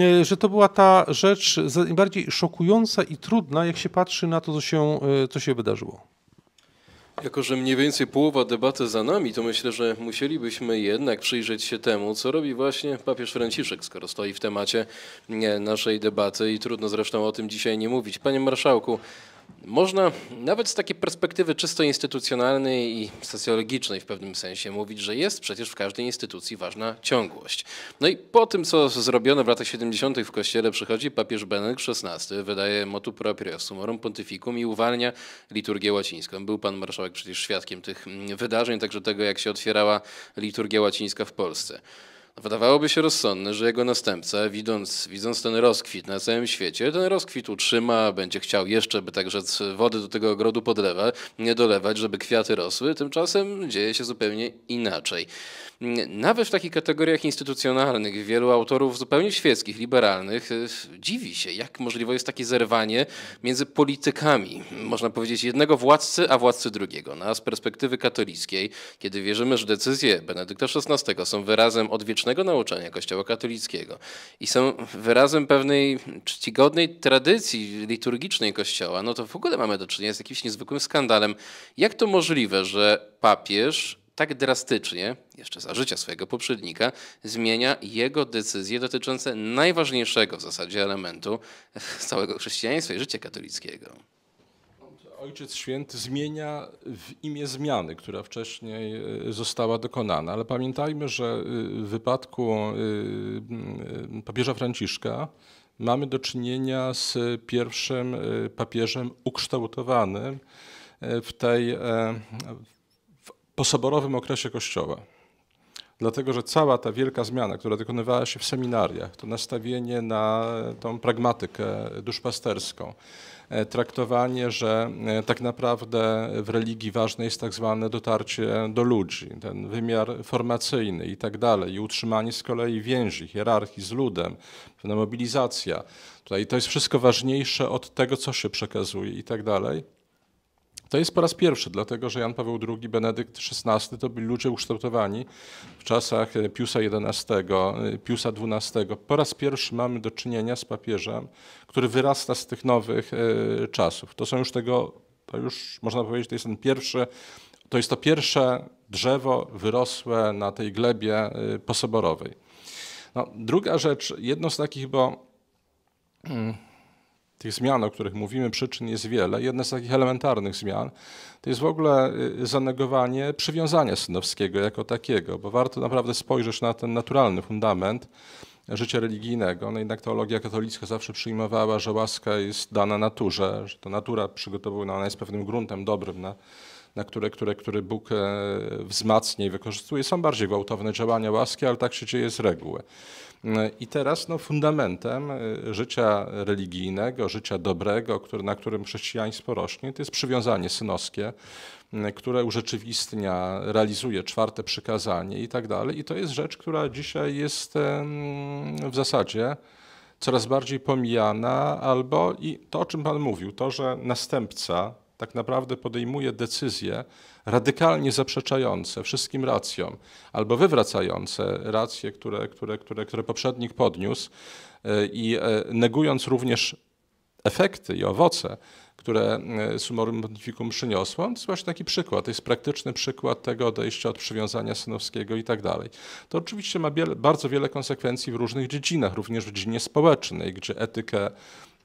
E, że to była ta rzecz najbardziej szokująca i trudna, jak się patrzy na to, co się, e, co się wydarzyło. Jako, że mniej więcej połowa debaty za nami, to myślę, że musielibyśmy jednak przyjrzeć się temu, co robi właśnie papież Franciszek, skoro stoi w temacie naszej debaty i trudno zresztą o tym dzisiaj nie mówić. Panie Marszałku, można nawet z takiej perspektywy czysto instytucjonalnej i socjologicznej w pewnym sensie mówić, że jest przecież w każdej instytucji ważna ciągłość. No i po tym, co zrobiono w latach 70. w kościele, przychodzi papież Benedykt XVI, wydaje motu proprio sumorum pontificum i uwalnia liturgię łacińską. Był pan marszałek przecież świadkiem tych wydarzeń, także tego, jak się otwierała liturgia łacińska w Polsce. Wydawałoby się rozsądne, że jego następca, widząc, widząc ten rozkwit na całym świecie, ten rozkwit utrzyma, będzie chciał jeszcze, by także wody do tego ogrodu podlewa, nie dolewać, żeby kwiaty rosły. Tymczasem dzieje się zupełnie inaczej. Mm, nawet w takich kategoriach instytucjonalnych wielu autorów zupełnie świeckich, liberalnych e, dziwi się, jak możliwe jest takie zerwanie między politykami, można powiedzieć jednego władcy, a władcy drugiego. No, a z perspektywy katolickiej, kiedy wierzymy, że decyzje Benedykta XVI są wyrazem odwiecznego nauczania Kościoła katolickiego i są wyrazem pewnej czcigodnej tradycji liturgicznej Kościoła, no to w ogóle mamy do czynienia z jakimś niezwykłym skandalem. Jak to możliwe, że papież tak drastycznie, jeszcze za życia swojego poprzednika, zmienia jego decyzje dotyczące najważniejszego w zasadzie elementu *laughs* całego chrześcijaństwa i życia katolickiego. Ojciec Święty zmienia w imię zmiany, która wcześniej e, została dokonana, ale pamiętajmy, że e, w wypadku e, papieża Franciszka mamy do czynienia z pierwszym papieżem ukształtowanym w tej posoborowym okresie Kościoła. Dlatego, że cała ta wielka zmiana, która dokonywała się w seminariach, to nastawienie na tą pragmatykę duszpasterską, e, traktowanie, że e, tak naprawdę w religii ważne jest tak zwane dotarcie do ludzi, ten wymiar formacyjny i tak dalej, i utrzymanie z kolei więzi, hierarchii z ludem, pewna mobilizacja. Tutaj to jest wszystko ważniejsze od tego, co się przekazuje i tak dalej to jest po raz pierwszy, dlatego że Jan Paweł II, Benedykt XVI to byli ludzie ukształtowani w czasach e, Piusa XI, e, Piusa XII. Po raz pierwszy mamy do czynienia z papieżem, który wyrasta z tych nowych e, czasów. To są już tego, to już można powiedzieć, to jest ten pierwszy, to jest to pierwsze drzewo wyrosłe na tej glebie posoborowej. No, druga rzecz, jedno z takich, bo mm, tych zmian, o których mówimy, przyczyn jest wiele. Jedna z takich elementarnych zmian to jest w ogóle y, zanegowanie przywiązania synowskiego jako takiego, bo warto naprawdę spojrzeć na ten naturalny fundament życia religijnego. No jednak teologia katolicka zawsze przyjmowała, że łaska jest dana naturze, że to natura przygotowana ona jest pewnym gruntem dobrym na na które, które, które Bóg e, wzmacnia i wykorzystuje. Są bardziej gwałtowne działania łaski, ale tak się dzieje z reguły. E, I teraz no, fundamentem e, życia religijnego, życia dobrego, który, na którym chrześcijaństwo rośnie, to jest przywiązanie synowskie, które urzeczywistnia, realizuje czwarte przykazanie i tak dalej. I to jest rzecz, która dzisiaj jest w zasadzie coraz bardziej pomijana, albo i to, o czym Pan mówił, to, że następca tak naprawdę podejmuje decyzje radykalnie zaprzeczające wszystkim racjom albo wywracające racje, które, które, które, które poprzednik podniósł e, i e, negując również efekty i owoce, które e, sumorum pontificum przyniosło. To jest właśnie taki przykład, to jest praktyczny przykład tego odejścia od przywiązania synowskiego i tak dalej. To oczywiście ma bardzo wiele konsekwencji w różnych dziedzinach, również w dziedzinie społecznej, gdzie etykę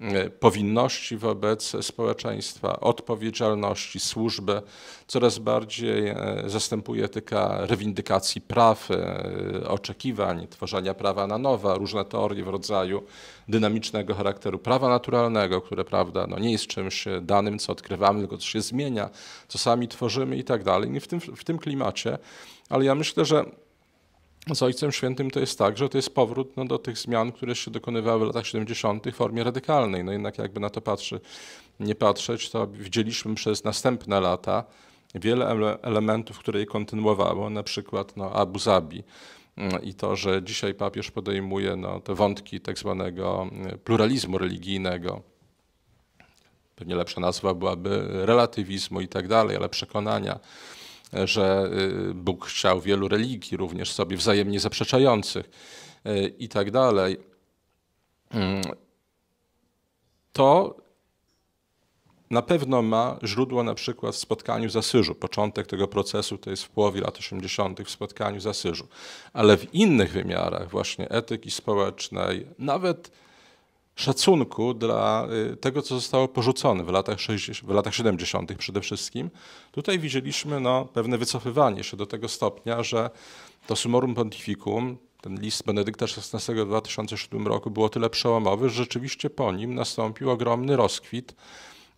E, powinności wobec społeczeństwa, odpowiedzialności, służby. Coraz bardziej e, zastępuje etyka rewindykacji praw, e, oczekiwań, tworzenia prawa na nowo, różne teorie w rodzaju dynamicznego charakteru prawa naturalnego, które prawda, no nie jest czymś danym, co odkrywamy, tylko co się zmienia, co sami tworzymy i tak dalej. I w tym, w tym klimacie, ale ja myślę, że z Ojcem Świętym to jest tak, że to jest powrót no, do tych zmian, które się dokonywały w latach 70. w formie radykalnej. No jednak jakby na to patrzy, nie patrzeć, to widzieliśmy przez następne lata wiele ele elementów, które je kontynuowało, na przykład no, Abu Zabi mm, i to, że dzisiaj papież podejmuje no, te wątki tak zwanego mm, pluralizmu religijnego. Pewnie lepsza nazwa byłaby relatywizmu i tak dalej, ale przekonania że y, Bóg chciał wielu religii, również sobie wzajemnie zaprzeczających y, i tak dalej. Mm, to na pewno ma źródło na przykład w spotkaniu z Asyżu. Początek tego procesu to jest w połowie lat 80. w spotkaniu z Asyżu. Ale w innych wymiarach właśnie etyki społecznej, nawet szacunku dla y, tego, co zostało porzucone w latach, 60, w latach 70. przede wszystkim. Tutaj widzieliśmy no, pewne wycofywanie się do tego stopnia, że to Summorum Pontificum, ten list Benedykta XVI w 2007 roku było tyle przełomowy, że rzeczywiście po nim nastąpił ogromny rozkwit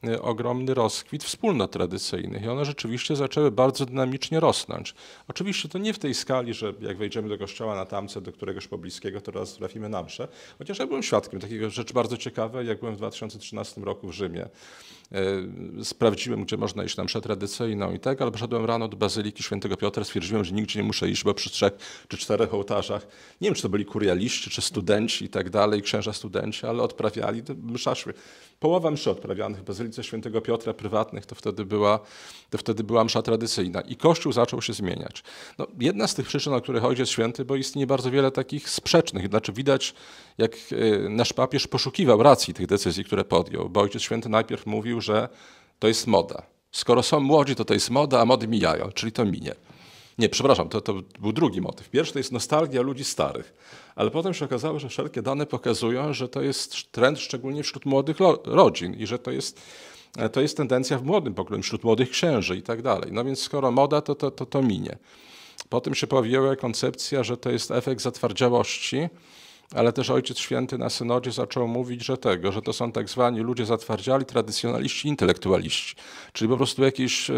Y, ogromny rozkwit wspólnot tradycyjnych i one rzeczywiście zaczęły bardzo dynamicznie rosnąć. Oczywiście to nie w tej skali, że jak wejdziemy do kościoła na tamce, do któregoś pobliskiego, to raz trafimy na msze. chociaż ja byłem świadkiem takiego rzeczy bardzo ciekawej, jak byłem w 2013 roku w Rzymie. E, sprawdziłem, gdzie można iść na mszę tradycyjną i tak, ale poszedłem rano do Bazyliki Świętego Piotra, stwierdziłem, że nigdzie nie muszę iść, bo przy trzech czy czterech ołtarzach, nie wiem, czy to byli kurialiści, czy studenci i tak dalej, księża studenci, ale odprawiali msza szły. Połowa mszy odprawianych w Bazylice Świętego Piotra prywatnych to wtedy była, to wtedy była msza tradycyjna i Kościół zaczął się zmieniać. No, jedna z tych przyczyn, o których ojciec święty, bo istnieje bardzo wiele takich sprzecznych, znaczy widać, jak e, nasz papież poszukiwał racji tych decyzji, które podjął, bo ojciec święty najpierw mówił, mówił, że to jest moda. Skoro są młodzi, to to jest moda, a mody mijają, czyli to minie. Nie, przepraszam, to, to był drugi motyw. Pierwszy to jest nostalgia ludzi starych. Ale potem się okazało, że wszelkie dane pokazują, że to jest trend szczególnie wśród młodych rodzin i że to jest, e, to jest tendencja w młodym pokoleniu, wśród młodych księży i tak dalej. No więc skoro moda, to to, to, to minie. Potem się pojawiła koncepcja, że to jest efekt zatwardziałości, ale też Ojciec Święty na synodzie zaczął mówić, że tego, że to są tak zwani ludzie zatwardziali, tradycjonaliści, intelektualiści, czyli po prostu jakieś e,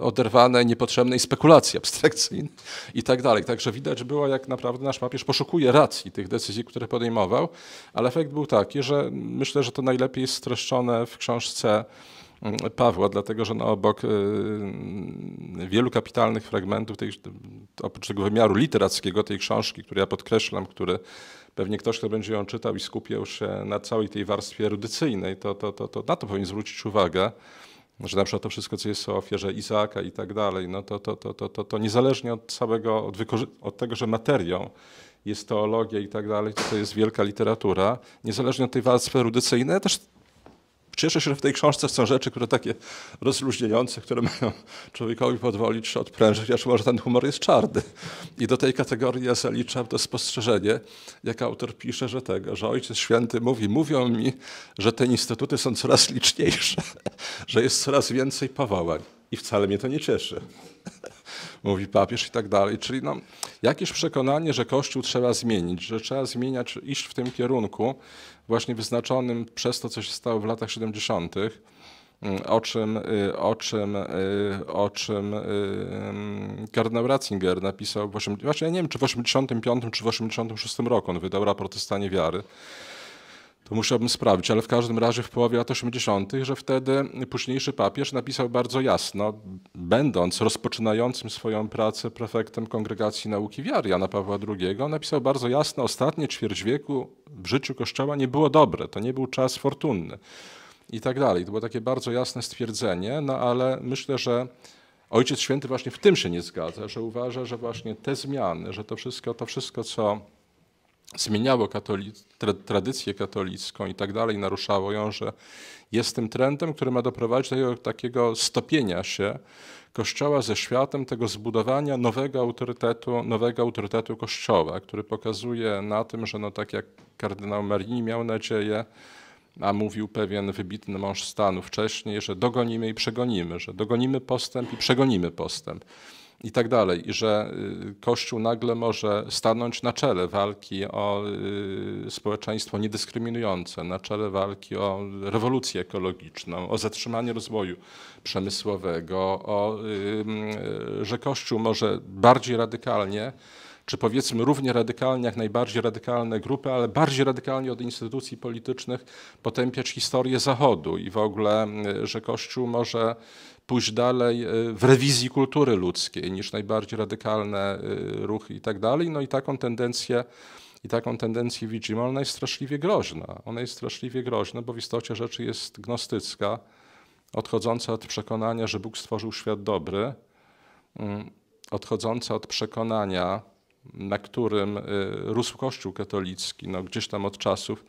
oderwane, niepotrzebne spekulacje abstrakcyjne i tak dalej. Także widać było, jak naprawdę nasz papież poszukuje racji tych decyzji, które podejmował, ale efekt był taki, że myślę, że to najlepiej jest streszczone w książce mm, Pawła, dlatego że no, obok e, mm, wielu kapitalnych fragmentów, tej, oprócz tego wymiaru literackiego tej książki, który ja podkreślam, który pewnie ktoś, kto będzie ją czytał i skupiał się na całej tej warstwie erudycyjnej, to, to, to, to na to powinien zwrócić uwagę że na przykład to wszystko, co jest o ofierze Izaaka i tak dalej, no to, to, to, to, to, to niezależnie od całego, od, od, tego, że materią jest teologia i tak dalej, to, jest wielka literatura, niezależnie od tej warstwy erudycyjnej, też Cieszę się, że w tej książce są rzeczy, które takie rozluźniające, które mają człowiekowi pozwolić odprężyć, aż może ten humor jest czarny. I do tej kategorii ja zaliczam to spostrzeżenie, jak autor pisze, że tego, że Ojciec Święty mówi, mówią mi, że te instytuty są coraz liczniejsze, *laughs* że jest coraz więcej powołań. I wcale mnie to nie cieszy *laughs* mówi papież i tak dalej. Czyli no, jakieś przekonanie, że Kościół trzeba zmienić, że trzeba zmieniać, iść w tym kierunku, właśnie wyznaczonym przez to, co się stało w latach 70., mm, o czym, y, o czym, y, o czym y, mm, kardynał Ratzinger napisał, właśnie ja nie wiem, czy w 85 czy w 86 roku on wydał raport o stanie wiary to musiałbym sprawdzić, ale w każdym razie w połowie lat 80., że wtedy późniejszy papież napisał bardzo jasno, będąc rozpoczynającym swoją pracę prefektem Kongregacji Nauki Wiary Jana Pawła II, napisał bardzo jasno, ostatnie ćwierć wieku w życiu Kościoła nie było dobre, to nie był czas fortunny i tak dalej. To było takie bardzo jasne stwierdzenie, no ale myślę, że Ojciec Święty właśnie w tym się nie zgadza, że uważa, że właśnie te zmiany, że to wszystko, to wszystko co zmieniało katolic, tra, tradycję katolicką i tak dalej, naruszało ją, że jest tym trendem, który ma doprowadzić do takiego stopienia się Kościoła ze światem, tego zbudowania nowego autorytetu, nowego autorytetu Kościoła, który pokazuje na tym, że no tak jak kardynał Marini miał nadzieję, a mówił pewien wybitny mąż stanu wcześniej, że dogonimy i przegonimy, że dogonimy postęp i przegonimy postęp i tak dalej. I że y, Kościół nagle może stanąć na czele walki o y, społeczeństwo niedyskryminujące, na czele walki o rewolucję ekologiczną, o zatrzymanie rozwoju przemysłowego, o, y, że Kościół może bardziej radykalnie czy powiedzmy równie radykalnie jak najbardziej radykalne grupy, ale bardziej radykalnie od instytucji politycznych potępiać historię Zachodu i w ogóle, że Kościół może pójść dalej e, w rewizji kultury ludzkiej niż najbardziej radykalne e, ruchy i tak dalej. No i taką tendencję i taką tendencję widzimy, ona jest straszliwie groźna. Ona jest straszliwie groźna, bo w istocie rzeczy jest gnostycka, odchodząca od przekonania, że Bóg stworzył świat dobry, mm, odchodząca od przekonania, na którym e, rósł Kościół katolicki, no gdzieś tam od czasów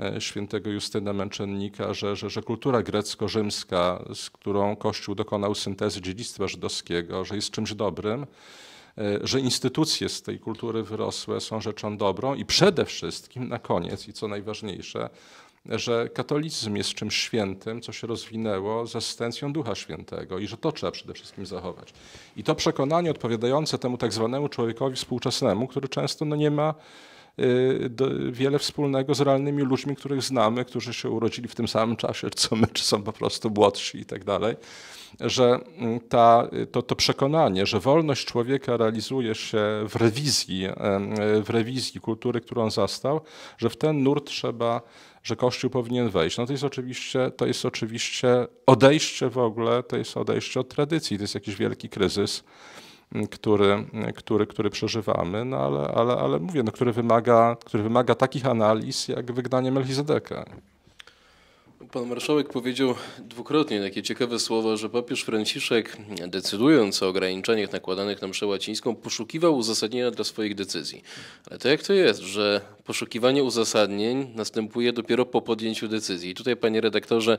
E, świętego Justyna Męczennika, że, że, że kultura grecko-rzymska, z którą Kościół dokonał syntezy dziedzictwa żydowskiego, że jest czymś dobrym, e, że instytucje z tej kultury wyrosłe są rzeczą dobrą i przede wszystkim na koniec i co najważniejsze, że katolicyzm jest czymś świętym, co się rozwinęło z asystencją Ducha Świętego i że to trzeba przede wszystkim zachować. I to przekonanie odpowiadające temu tak zwanemu człowiekowi współczesnemu, który często no, nie ma Y, wiele wspólnego z realnymi ludźmi, których znamy, którzy się urodzili w tym samym czasie, co my, czy są po prostu młodsi i tak dalej, że y, ta, to, to przekonanie, że wolność człowieka realizuje się w rewizji, w rewizji kultury, którą zastał, że w ten nurt trzeba że Kościół powinien wejść. No to jest oczywiście, to jest oczywiście odejście w ogóle, to jest odejście od tradycji, to jest jakiś wielki kryzys który, który, który przeżywamy, no ale, ale, ale mówię, no, który, wymaga, który wymaga takich analiz jak wygnanie Melchizedeka. Pan marszałek powiedział dwukrotnie takie ciekawe słowa, że papież Franciszek, decydując o ograniczeniach nakładanych na mszę łacińską, poszukiwał uzasadnienia dla swoich decyzji. Ale to jak to jest, że poszukiwanie uzasadnień następuje dopiero po podjęciu decyzji? I tutaj, panie redaktorze,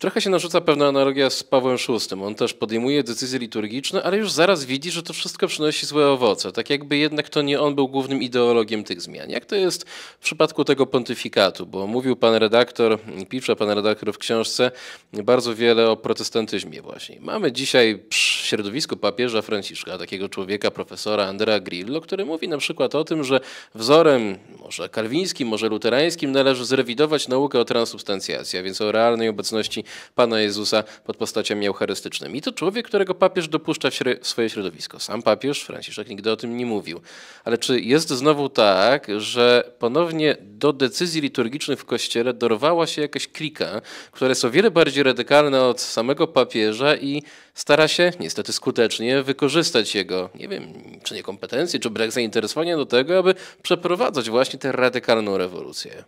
Trochę się narzuca pewna analogia z Pawłem VI. On też podejmuje decyzje liturgiczne, ale już zaraz widzi, że to wszystko przynosi złe owoce. Tak jakby jednak to nie on był głównym ideologiem tych zmian. Jak to jest w przypadku tego pontyfikatu? Bo mówił pan redaktor, pisze pan redaktor w książce bardzo wiele o protestantyzmie właśnie. Mamy dzisiaj w środowisku papieża Franciszka, takiego człowieka, profesora Andrea Grillo, który mówi na przykład o tym, że wzorem może kalwińskim, może luterańskim należy zrewidować naukę o transubstancjacji, a więc o realnej obecności Pana Jezusa pod postaciami eucharystycznymi. I to człowiek, którego papież dopuszcza w swoje środowisko. Sam papież, Franciszek, nigdy o tym nie mówił. Ale czy jest znowu tak, że ponownie do decyzji liturgicznych w Kościele dorwała się jakaś klika, która jest o wiele bardziej radykalna od samego papieża i stara się, niestety skutecznie, wykorzystać jego, nie wiem, czy niekompetencje, czy brak zainteresowania do tego, aby przeprowadzać właśnie tę radykalną rewolucję?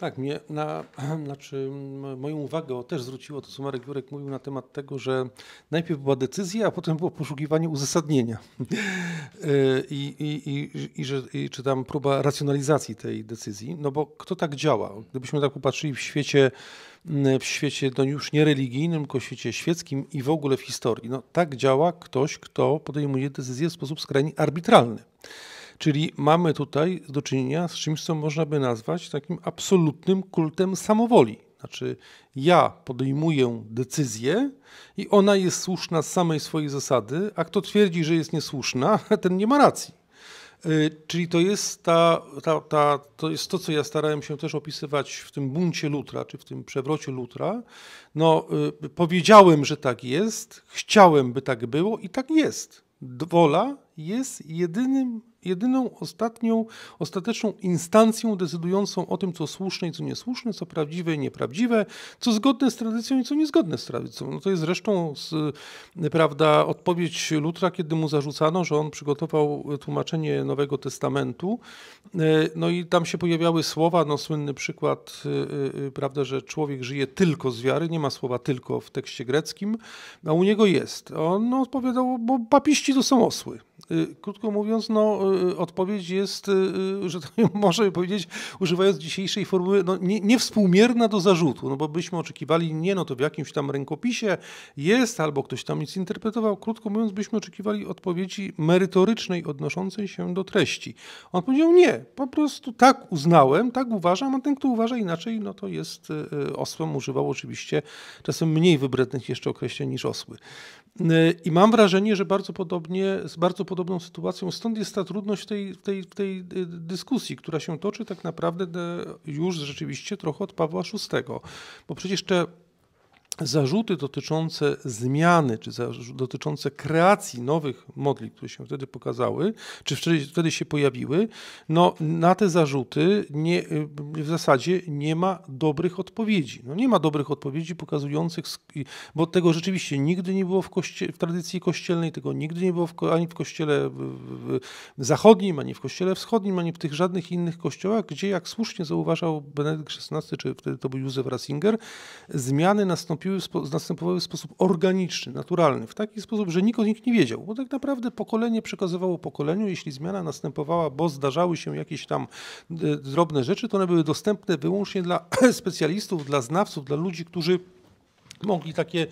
Tak, mnie na, *clears throat* znaczy moją uwagę też zwróciło to, co Marek Jurek mówił na temat tego, że najpierw była decyzja, a potem było poszukiwanie uzasadnienia. *laughs* Y, I, i, i, i, że, i czy tam próba racjonalizacji tej decyzji, no bo kto tak działa? Gdybyśmy tak upatrzyli w świecie, w świecie no już nie religijnym, tylko w świecie świeckim i w ogóle w historii, no tak działa ktoś, kto podejmuje decyzję w sposób skrajnie arbitralny. Czyli mamy tutaj do czynienia z czymś, co można by nazwać takim absolutnym kultem samowoli. Znaczy, ja podejmuję decyzję i ona jest słuszna z samej swojej zasady, a kto twierdzi, że jest niesłuszna, *laughs* ten nie ma racji. Y, czyli to jest, ta, ta, ta, to jest to, co ja starałem się też opisywać w tym buncie Lutra, czy w tym przewrocie Lutra. No, y, powiedziałem, że tak jest, chciałem, by tak było i tak jest. Wola jest jedynym jedyną, ostatnią, ostateczną instancją decydującą o tym, co słuszne i co niesłuszne, co prawdziwe i nieprawdziwe, co zgodne z tradycją i co niezgodne z tradycją. No to jest zresztą z, prawda, odpowiedź Lutra, kiedy mu zarzucano, że on przygotował tłumaczenie Nowego Testamentu. E, no i tam się pojawiały słowa, no słynny przykład, e, e, prawda, że człowiek żyje tylko z wiary, nie ma słowa tylko w tekście greckim, a u niego jest. On no, odpowiadał, bo papiści to są osły. Y, krótko mówiąc, no, y, y, odpowiedź jest, że tak może powiedzieć, używając dzisiejszej formuły, no, nie, niewspółmierna do zarzutu, no bo byśmy oczekiwali, nie, no to w jakimś tam rękopisie jest, albo ktoś tam nic interpretował. Krótko mówiąc, byśmy oczekiwali odpowiedzi merytorycznej odnoszącej się do treści. On powiedział, nie, po prostu tak uznałem, tak uważam, a ten, kto uważa inaczej, no to jest osłem, używał oczywiście czasem mniej wybrednych jeszcze określeń niż osły. I mam wrażenie, że bardzo podobnie, bardzo podobnie podobną sytuacją. Stąd jest ta trudność tej, tej, tej y, dyskusji, która się toczy tak naprawdę e, już rzeczywiście trochę od Pawła VI. Bo przecież te zarzuty dotyczące zmiany, czy dotyczące kreacji nowych modli, które się wtedy pokazały, czy wtedy, się pojawiły, no na te zarzuty nie, y, w zasadzie nie ma dobrych odpowiedzi. No nie ma dobrych odpowiedzi pokazujących, bo tego rzeczywiście nigdy nie było w, w tradycji kościelnej, tego nigdy nie było w, ani w kościele zachodnim, ani w kościele wschodnim, ani w tych żadnych innych kościołach, gdzie jak słusznie zauważał Benedykt XVI, czy wtedy to był Józef Ratzinger, zmiany nastąpiły nastąpiły, następowały w sposób organiczny, naturalny, w taki sposób, że nikt o nich nie wiedział, bo tak naprawdę pokolenie przekazywało pokoleniu, jeśli zmiana następowała, bo zdarzały się jakieś tam e, drobne rzeczy, to one były dostępne wyłącznie dla *clears throat* specjalistów, dla znawców, dla ludzi, którzy mogli takie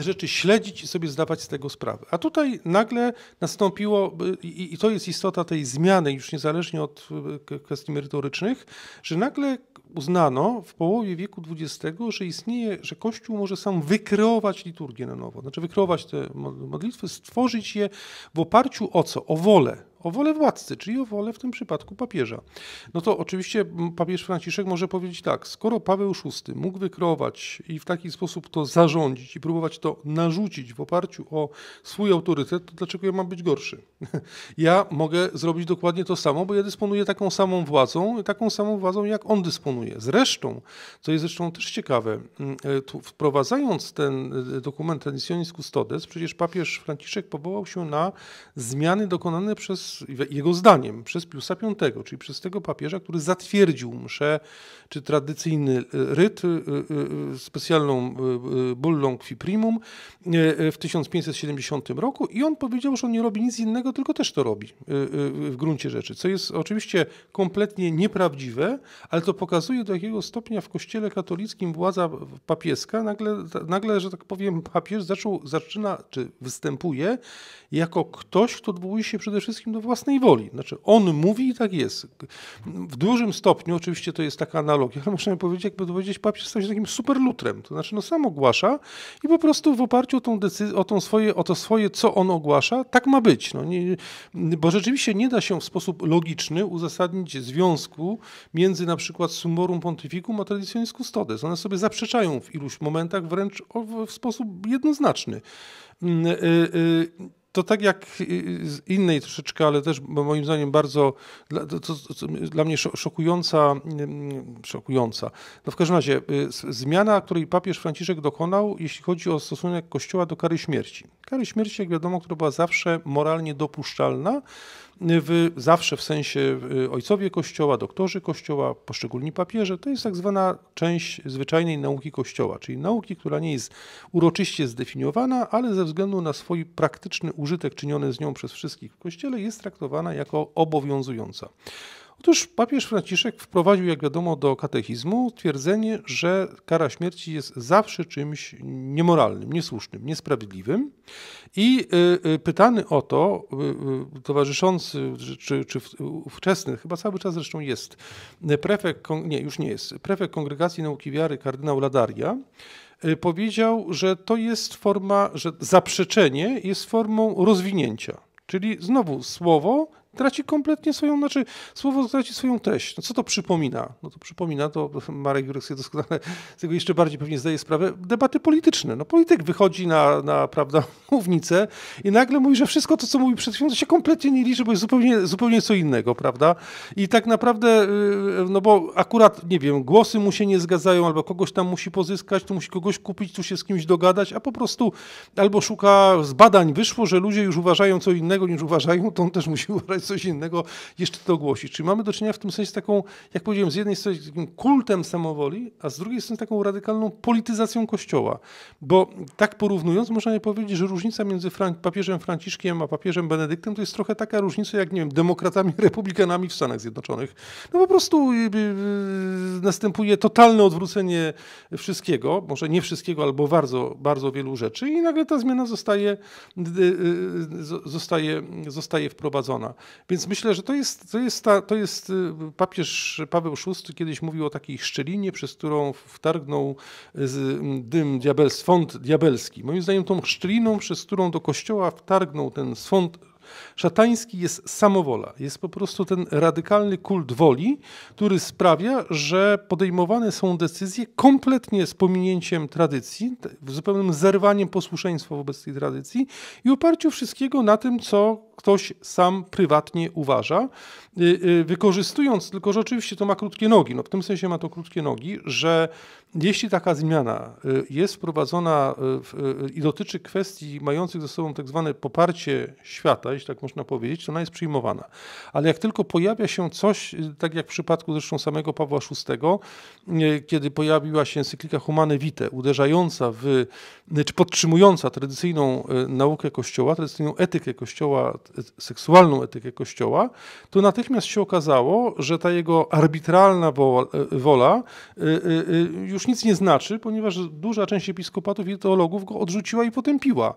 rzeczy śledzić i sobie zdawać z tego sprawę. A tutaj nagle nastąpiło, e, i, i to jest istota tej zmiany, już niezależnie od e, kwestii merytorycznych, że nagle uznano w połowie wieku XX, że istnieje, że Kościół może sam wykreować liturgię na nowo, znaczy wykreować te modlitwy, stworzyć je w oparciu o co? O wolę o wolę władcy, czyli o wolę w tym przypadku papieża. No to oczywiście papież Franciszek może powiedzieć tak, skoro Paweł VI mógł wykreować i w taki sposób to zarządzić i próbować to narzucić w oparciu o swój autorytet, to dlaczego ja mam być gorszy? *laughs* Ja mogę zrobić dokładnie to samo, bo ja dysponuję taką samą władzą, taką samą władzą, jak on dysponuje. Zresztą, co jest zresztą też ciekawe, mm, e, wprowadzając ten e, dokument ten Editionis Custodes, przecież papież Franciszek powołał się na zmiany dokonane przez jego zdaniem, przez Piusa V, czyli przez tego papieża, który zatwierdził mszę, czy tradycyjny e, ryt e, e, specjalną bullą qui primum w 1570 roku i on powiedział, że on nie robi nic innego, tylko też to robi w gruncie rzeczy, co jest oczywiście kompletnie nieprawdziwe, ale to pokazuje do jakiego stopnia w kościele katolickim władza papieska nagle, nagle że tak powiem, papież zaczął, zaczyna, czy występuje jako ktoś, kto odwołuje się przede wszystkim do własnej woli. Znaczy on mówi i tak jest. W dużym stopniu, oczywiście to jest taka analogia, ale można powiedzieć, jakby powiedzieć, papież stał się takim superlutrem. To znaczy no sam ogłasza i po prostu w oparciu o, tą decyzję, o, tą swoje, o to swoje, co on ogłasza, tak ma być. No nie, bo rzeczywiście nie da się w sposób logiczny uzasadnić związku między na przykład sumorum pontificum a tradycjonis custodes. One sobie zaprzeczają w iluś momentach wręcz w sposób jednoznaczny. Yy, yy, to tak jak z innej troszeczkę, ale też moim zdaniem bardzo to, to, to, dla mnie szokująca, mm, szokująca. No w każdym razie y, zmiana, której papież Franciszek dokonał, jeśli chodzi o stosunek Kościoła do kary śmierci. Kary śmierci, jak wiadomo, która była zawsze moralnie dopuszczalna, w, zawsze w sensie ojcowie Kościoła, doktorzy Kościoła, poszczególni papieże, to jest tak zwana część zwyczajnej nauki Kościoła, czyli nauki, która nie jest uroczyście zdefiniowana, ale ze względu na swój praktyczny użytek czyniony z nią przez wszystkich w Kościele jest traktowana jako obowiązująca. Otóż papież Franciszek wprowadził, jak wiadomo, do katechizmu twierdzenie, że kara śmierci jest zawsze czymś niemoralnym, niesłusznym, niesprawiedliwym. I y, y, pytany o to, y, towarzyszący, czy, czy ówczesny, chyba cały czas zresztą jest, prefekt, nie, już nie jest, prefekt Kongregacji Nauki Wiary, kardynał Ladaria, powiedział, że to jest forma, że zaprzeczenie jest formą rozwinięcia. Czyli znowu słowo traci kompletnie swoją, znaczy słowo traci swoją treść. No co to przypomina? No to przypomina, to *laughs* Marek Jurek sobie doskonale z tego jeszcze bardziej pewnie zdaje sprawę, debaty polityczne. No polityk wychodzi na, na prawda, *laughs* mównicę i nagle mówi, że wszystko to, co mówi przed chwilą, to się kompletnie nie liczy, bo jest zupełnie, zupełnie co innego, prawda? I tak naprawdę, y, no bo akurat, nie wiem, głosy mu się nie zgadzają, albo kogoś tam musi pozyskać, tu musi kogoś kupić, tu się z kimś dogadać, a po prostu albo szuka, z badań wyszło, że ludzie już uważają co innego niż uważają, to on też musi *laughs* uważać coś innego jeszcze to ogłosić. Czyli mamy do czynienia w tym sensie z taką, jak powiedziałem, z jednej strony takim kultem samowoli, a z drugiej strony taką radykalną polityzacją Kościoła. Bo tak porównując, można nie powiedzieć, że różnica między Fran papieżem Franciszkiem a papieżem Benedyktem to jest trochę taka różnica jak, nie wiem, demokratami, *laughs* republikanami w Stanach Zjednoczonych. No po prostu y, y, y, następuje totalne odwrócenie wszystkiego, może nie wszystkiego, albo bardzo, bardzo wielu rzeczy i nagle ta zmiana zostaje, zostaje, zostaje wprowadzona. Więc myślę, że to jest, to jest, ta, to jest y, papież Paweł VI kiedyś mówił o takiej szczelinie, przez którą wtargnął y, dym diabel, swąd diabelski. Moim zdaniem tą szczeliną, przez którą do kościoła wtargnął ten swąd Szatański jest samowola, jest po prostu ten radykalny kult woli, który sprawia, że podejmowane są decyzje kompletnie z pominięciem tradycji, zupełnym zerwaniem posłuszeństwa wobec tej tradycji i oparciu wszystkiego na tym, co ktoś sam prywatnie uważa, y, y, wykorzystując, tylko że oczywiście to ma krótkie nogi, no w tym sensie ma to krótkie nogi, że jeśli taka zmiana y, jest wprowadzona w, i dotyczy kwestii mających ze sobą tak zwane poparcie świata, jeśli tak można powiedzieć, to ona jest przyjmowana. Ale jak tylko pojawia się coś, y, tak jak w przypadku zresztą samego Pawła VI, y, kiedy pojawiła się encyklika Humane Vitae, uderzająca w, y, czy podtrzymująca tradycyjną naukę Kościoła, tradycyjną etykę Kościoła, seksualną etykę Kościoła, to natychmiast się okazało, że ta jego arbitralna wola już nic nie znaczy, ponieważ duża część episkopatów i teologów go odrzuciła i potępiła.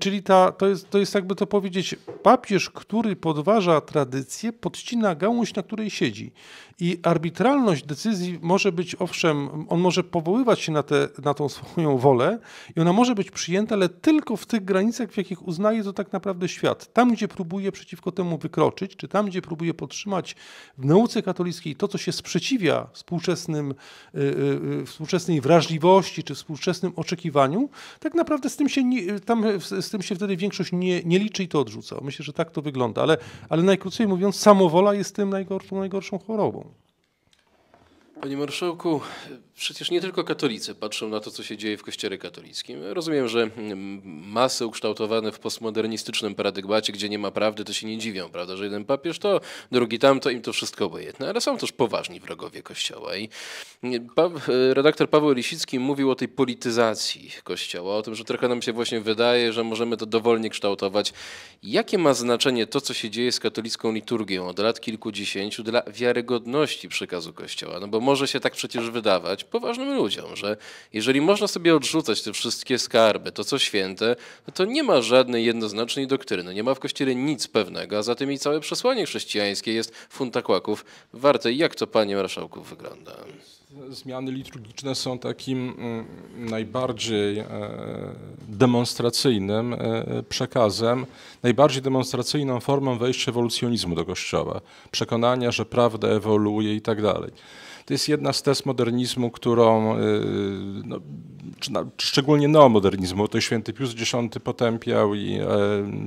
Czyli ta, to, jest, to jest jakby to powiedzieć, Papież, który podważa tradycję, podcina gałąź, na której siedzi. I arbitralność decyzji może być, owszem, on może powoływać się na, tę na tą swoją wolę i ona może być przyjęta, ale tylko w tych granicach, w jakich uznaje to tak naprawdę świat. Tam, gdzie próbuje przeciwko temu wykroczyć, czy tam, gdzie próbuje podtrzymać w nauce katolickiej to, co się sprzeciwia współczesnym, y, y, y, współczesnej wrażliwości, czy współczesnym oczekiwaniu, tak naprawdę z tym się, nie, tam, z tym się wtedy większość nie, nie liczy i to odrzuca. Myślę, że tak to wygląda, ale, ale najkrócej mówiąc, samowola jest tym najgorszą, najgorszą chorobą. Panie Marszałku! Przecież nie tylko katolicy patrzą na to, co się dzieje w Kościele katolickim. Rozumiem, że mm, masy ukształtowane w postmodernistycznym paradygmacie, gdzie nie ma prawdy, to się nie dziwią, prawda, że jeden papież to, drugi tamto, im to wszystko obojętne, ale są też poważni wrogowie Kościoła. I mm, pa e, redaktor Paweł Lisicki mówił o tej polityzacji Kościoła, o tym, że trochę nam się właśnie wydaje, że możemy to dowolnie kształtować. Jakie ma znaczenie to, co się dzieje z katolicką liturgią od lat kilkudziesięciu dla wiarygodności przekazu Kościoła? No bo może się tak przecież wydawać, poważnym ludziom, że jeżeli można sobie odrzucać te wszystkie skarby, to co święte, no to nie ma żadnej jednoznacznej doktryny, nie ma w Kościele nic pewnego, a za tym i całe przesłanie chrześcijańskie jest funta kłaków warte. Jak to, panie marszałku, wygląda? Zmiany liturgiczne są takim mm, najbardziej e, demonstracyjnym e, przekazem, najbardziej demonstracyjną formą wejścia ewolucjonizmu do Kościoła, przekonania, że prawda ewoluuje i tak dalej. To jest jedna z tez modernizmu, którą, y, no, szczególnie neomodernizmu, to święty Pius X potępiał i e,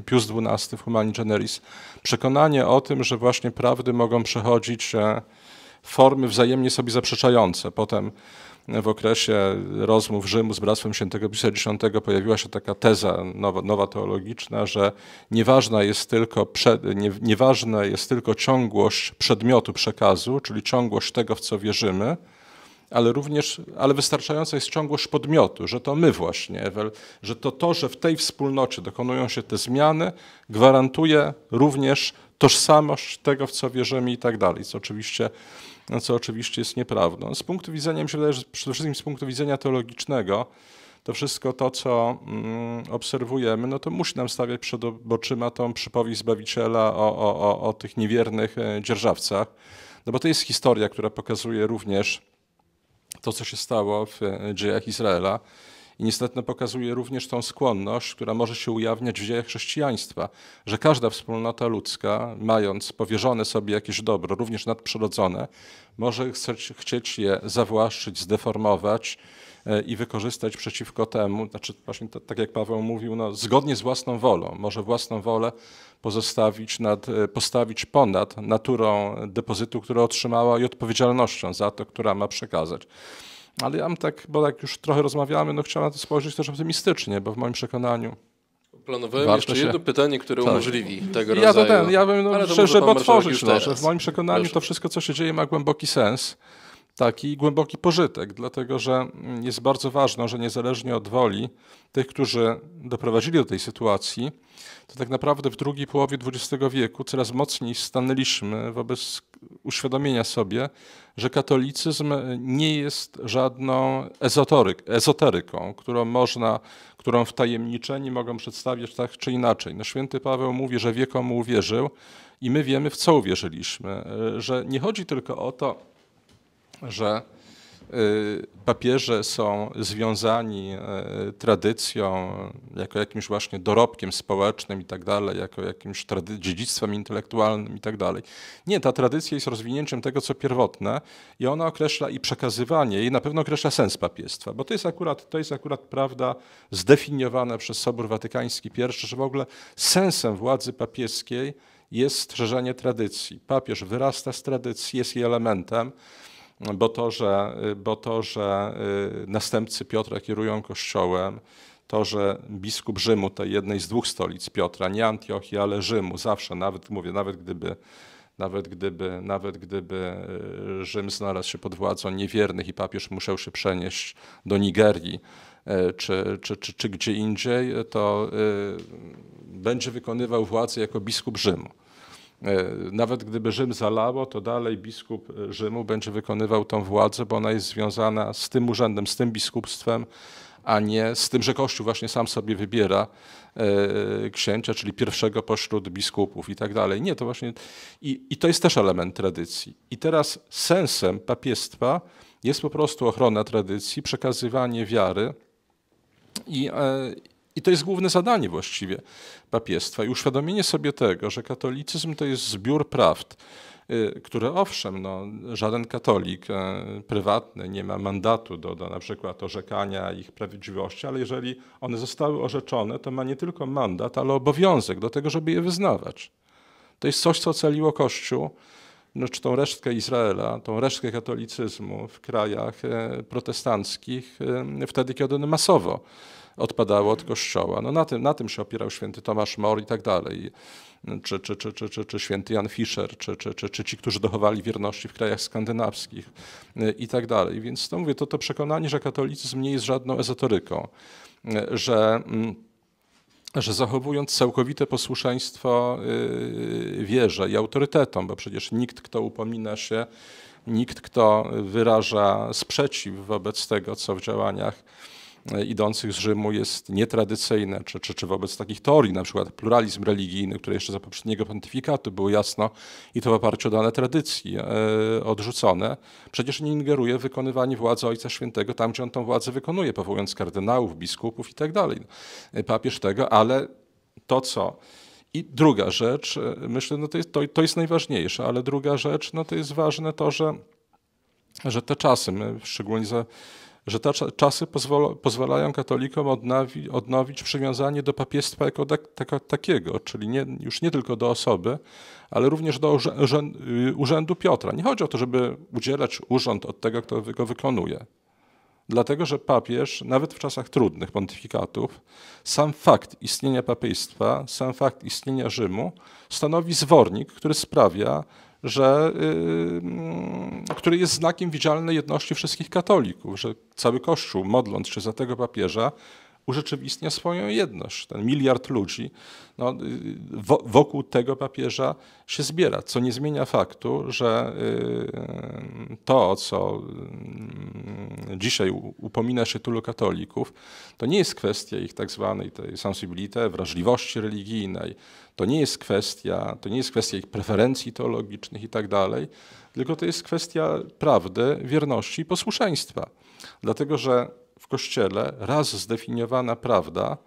Pius XII w Humani Generis. Przekonanie o tym, że właśnie prawdy mogą przechodzić e, formy wzajemnie sobie zaprzeczające. Potem w okresie rozmów Rzymu z Bractwem Świętego Pisa X pojawiła się taka teza nowa, nowa teologiczna, że nieważna jest, tylko przed, nie, nieważna jest tylko ciągłość przedmiotu przekazu, czyli ciągłość tego, w co wierzymy, ale również, ale wystarczająca jest ciągłość podmiotu, że to my właśnie, że to to, że w tej wspólnocie dokonują się te zmiany, gwarantuje również tożsamość tego, w co wierzymy i tak dalej, co oczywiście co oczywiście jest nieprawdą. Z punktu widzenia, mi że przede wszystkim z punktu widzenia teologicznego, to wszystko to, co mm, obserwujemy, no to musi nam stawiać przed oczyma tą przypowieść Zbawiciela o, o, o, o tych niewiernych e, dzierżawcach. No bo to jest historia, która pokazuje również to, co się stało w e, dziejach Izraela i niestety no, pokazuje również tą skłonność, która może się ujawniać w dziejach chrześcijaństwa, że każda wspólnota ludzka, mając powierzone sobie jakieś dobro, również nadprzyrodzone, może chceć, chcieć je zawłaszczyć, zdeformować e, i wykorzystać przeciwko temu, znaczy właśnie to, tak jak Paweł mówił, no, zgodnie z własną wolą, może własną wolę pozostawić nad, e, postawić ponad naturą depozytu, które otrzymała i odpowiedzialnością za to, która ma przekazać. Ale ja mam tak, bo jak już trochę rozmawiamy, no chciałem na to spojrzeć też optymistycznie, bo w moim przekonaniu Planowałem jeszcze się... jedno pytanie, które tak. umożliwi tego ja rodzaju. Ja to ten, ja bym no, szczerze, bo otworzyć no, że w moim przekonaniu Proszę. to wszystko, co się dzieje, ma głęboki sens taki głęboki pożytek, dlatego że jest bardzo ważne, że niezależnie od woli tych, którzy doprowadzili do tej sytuacji, to tak naprawdę w drugiej połowie XX wieku coraz mocniej stanęliśmy wobec uświadomienia sobie, że katolicyzm nie jest żadną esoteryką, ezoteryką, którą można, którą wtajemniczeni mogą przedstawiać tak czy inaczej. No, święty Paweł mówi, że wiekom uwierzył i my wiemy w co uwierzyliśmy, że nie chodzi tylko o to, że y, papieże są związani e, tradycją, jako jakimś właśnie dorobkiem społecznym i tak dalej, jako jakimś dziedzictwem intelektualnym i tak dalej. Nie, ta tradycja jest rozwinięciem tego, co pierwotne i ona określa i przekazywanie, i na pewno określa sens papiestwa, bo to jest akurat, to jest akurat prawda zdefiniowana przez Sobór Watykański I, że w ogóle sensem władzy papieskiej jest strzeżenie tradycji. Papież wyrasta z tradycji, jest jej elementem bo to, że, bo to, że y, następcy Piotra kierują kościołem, to, że biskup Rzymu, tej jednej z dwóch stolic Piotra, nie Antiochii, ale Rzymu, zawsze, nawet mówię, nawet gdyby, nawet gdyby, nawet gdyby y, Rzym znalazł się pod władzą niewiernych i papież musiał się przenieść do Nigerii y, czy, czy, czy, czy gdzie indziej, to będzie wykonywał władzę jako biskup Rzymu. E, nawet gdyby Rzym zalało, to dalej biskup e, Rzymu będzie wykonywał tą władzę, bo ona jest związana z tym urzędem, z tym biskupstwem, a nie z tym, że Kościół właśnie sam sobie wybiera e, księcia, czyli pierwszego pośród biskupów i tak dalej. Nie, to właśnie. I, i to jest też element tradycji. I teraz sensem papiestwa jest po prostu ochrona tradycji, przekazywanie wiary i, i to jest główne zadanie właściwie papiestwa i uświadomienie sobie tego, że katolicyzm to jest zbiór prawd, y, które owszem, no, żaden katolik e, prywatny nie ma mandatu do, do na przykład orzekania ich prawdziwości, ale jeżeli one zostały orzeczone, to ma nie tylko mandat, ale obowiązek do tego, żeby je wyznawać. To jest coś, co ocaliło Kościół, czy tą resztkę Izraela, tą resztkę katolicyzmu w krajach e, protestanckich e, wtedy, kiedy one masowo odpadało od kościoła. No na, tym, na tym się opierał święty Tomasz More i tak dalej. Czy, czy, czy, czy, czy, czy święty Jan Fischer, czy, czy, czy, czy ci, którzy dochowali wierności w krajach skandynawskich y, i tak dalej. Więc to mówię, to, to przekonanie, że katolicyzm nie jest żadną ezotoryką, y, że mm, że zachowując całkowite posłuszeństwo y, wierze i autorytetom, bo przecież nikt, kto upomina się, nikt, kto wyraża sprzeciw wobec tego, co w działaniach E, idących z Rzymu jest nietradycyjne, czy, czy, czy wobec takich teorii, na przykład pluralizm religijny, które jeszcze za poprzedniego pontyfikatu był jasno i to w oparciu o dane tradycji e, odrzucone, przecież nie ingeruje w wykonywanie władzy Ojca Świętego tam, gdzie on tą władzę wykonuje, powołując kardynałów, biskupów i tak dalej. E, papież tego, ale to co... I druga rzecz, myślę, no to, jest, to, to jest najważniejsze, ale druga rzecz, no to jest ważne to, że że te czasy, my szczególnie za że te czasy pozwalają katolikom odnowić, odnowić przywiązanie do papiestwa jako, tak, takiego, czyli nie, już nie tylko do osoby, ale również do y, urzędu Piotra. Nie chodzi o to, żeby udzielać urząd od tego, kto go wykonuje. Dlatego, że papież, nawet w czasach trudnych pontyfikatów, sam fakt istnienia papieństwa, sam fakt istnienia Rzymu stanowi zwornik, który sprawia, że, yy, który jest znakiem widzialnej jedności wszystkich katolików, że cały Kościół, modląc się za tego papieża, urzeczywistnia swoją jedność. Ten miliard ludzi no, y, wokół tego papieża się zbiera, co nie zmienia faktu, że y, to, co mm, dzisiaj upomina się tylu katolików, to nie jest kwestia ich tak zwanej tej sensibilité, wrażliwości religijnej, to nie jest kwestia, to nie jest kwestia ich preferencji teologicznych i tak dalej, tylko to jest kwestia prawdy, wierności i posłuszeństwa. Dlatego, że w Kościele raz zdefiniowana prawda,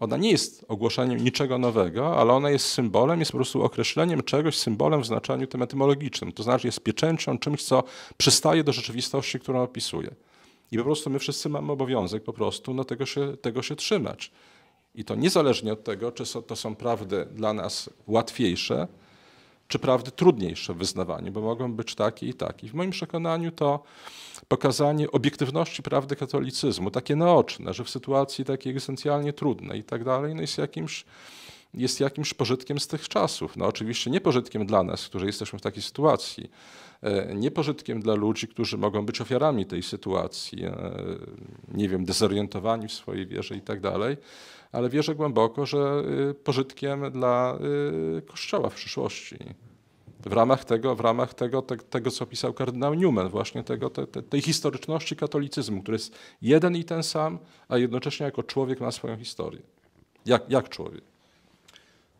ona nie jest ogłoszeniem niczego nowego, ale ona jest symbolem, jest po prostu określeniem czegoś, symbolem w znaczeniu tym etymologicznym. To znaczy jest pieczęcią, czymś, co przystaje do rzeczywistości, którą opisuje. I po prostu my wszyscy mamy obowiązek po prostu no, tego, się, tego się trzymać. I to niezależnie od tego, czy to są prawdy dla nas łatwiejsze, czy prawdy trudniejsze w wyznawaniu, bo mogą być takie i takie. W moim przekonaniu to pokazanie obiektywności prawdy katolicyzmu, takie naoczne, że w sytuacji takiej egzystencjalnie trudnej i tak dalej, no jest jakimś jest jakimś pożytkiem z tych czasów. No oczywiście nie pożytkiem dla nas, którzy jesteśmy w takiej sytuacji, E, niepożytkiem dla ludzi, którzy mogą być ofiarami tej sytuacji, e, nie wiem, dezorientowani w swojej wierze i tak dalej, ale wierzę głęboko, że e, pożytkiem dla Kościoła w przyszłości. W ramach tego, w ramach tego, te, tego co pisał kardynał Newman, właśnie tego, te, te, tej historyczności katolicyzmu, który jest jeden i ten sam, a jednocześnie jako człowiek ma swoją historię. Jak, jak człowiek.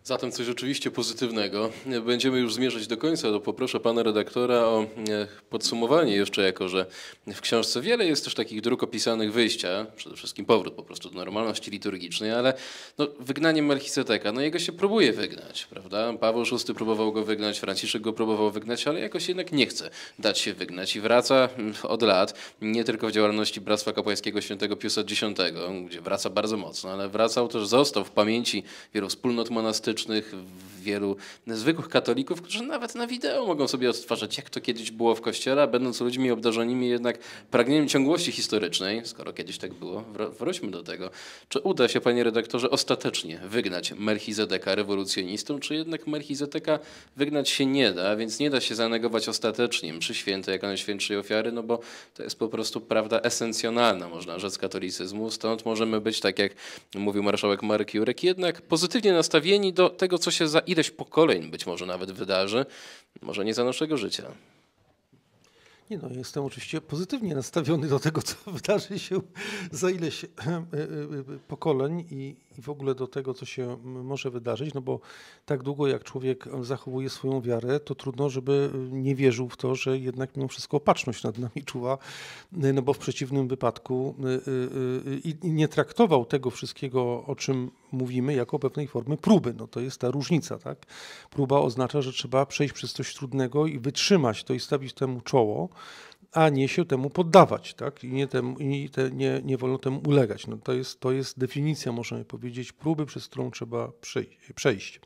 Zatem coś rzeczywiście pozytywnego. Będziemy już zmierzać do końca, to poproszę pana redaktora o e, podsumowanie jeszcze, jako że w książce wiele jest też takich dróg opisanych wyjścia, przede wszystkim powrót po prostu do normalności liturgicznej, ale no, wygnanie Melchizedeka, no jego się próbuje wygnać, prawda? Paweł VI próbował go wygnać, Franciszek go próbował wygnać, ale jakoś jednak nie chce dać się wygnać i wraca mm, od lat, nie tylko w działalności Bractwa Kapłańskiego Świętego Piusa X, gdzie wraca bardzo mocno, ale wracał też, został w pamięci wielu wspólnot monastycznych, politycznych wielu zwykłych katolików, którzy nawet na wideo mogą sobie odtwarzać, jak to kiedyś było w kościele, będąc ludźmi obdarzonymi jednak pragnieniem ciągłości historycznej, skoro kiedyś tak było, wróćmy do tego. Czy uda się, panie redaktorze, ostatecznie wygnać Melchizedeka rewolucjonistą, czy jednak Melchizedeka wygnać się nie da, więc nie da się zanegować ostatecznie przy świętej jak najświętszej ofiary, no bo to jest po prostu prawda esencjonalna, można rzec, katolicyzmu. Stąd możemy być, tak jak mówił marszałek Marek Jurek, jednak pozytywnie nastawieni do tego, co się za ile ileś pokoleń być może nawet wydarzy, może nie za naszego życia. Nie no, jestem oczywiście pozytywnie nastawiony do tego, co *laughs* wydarzy się za ileś e, e, e, pokoleń i, i w ogóle do tego, co się może wydarzyć, no bo tak długo jak człowiek zachowuje swoją wiarę, to trudno, żeby nie wierzył w to, że jednak mimo wszystko opatrzność nad nami czuwa, no bo w przeciwnym wypadku i nie traktował tego wszystkiego, o czym mówimy jako pewnej formy próby. No to jest ta różnica. Tak? Próba oznacza, że trzeba przejść przez coś trudnego i wytrzymać to i stawić temu czoło, a nie się temu poddawać tak? i, nie, temu, i te, nie, nie wolno temu ulegać. No to, jest, to jest definicja, możemy powiedzieć, próby, przez którą trzeba przejść.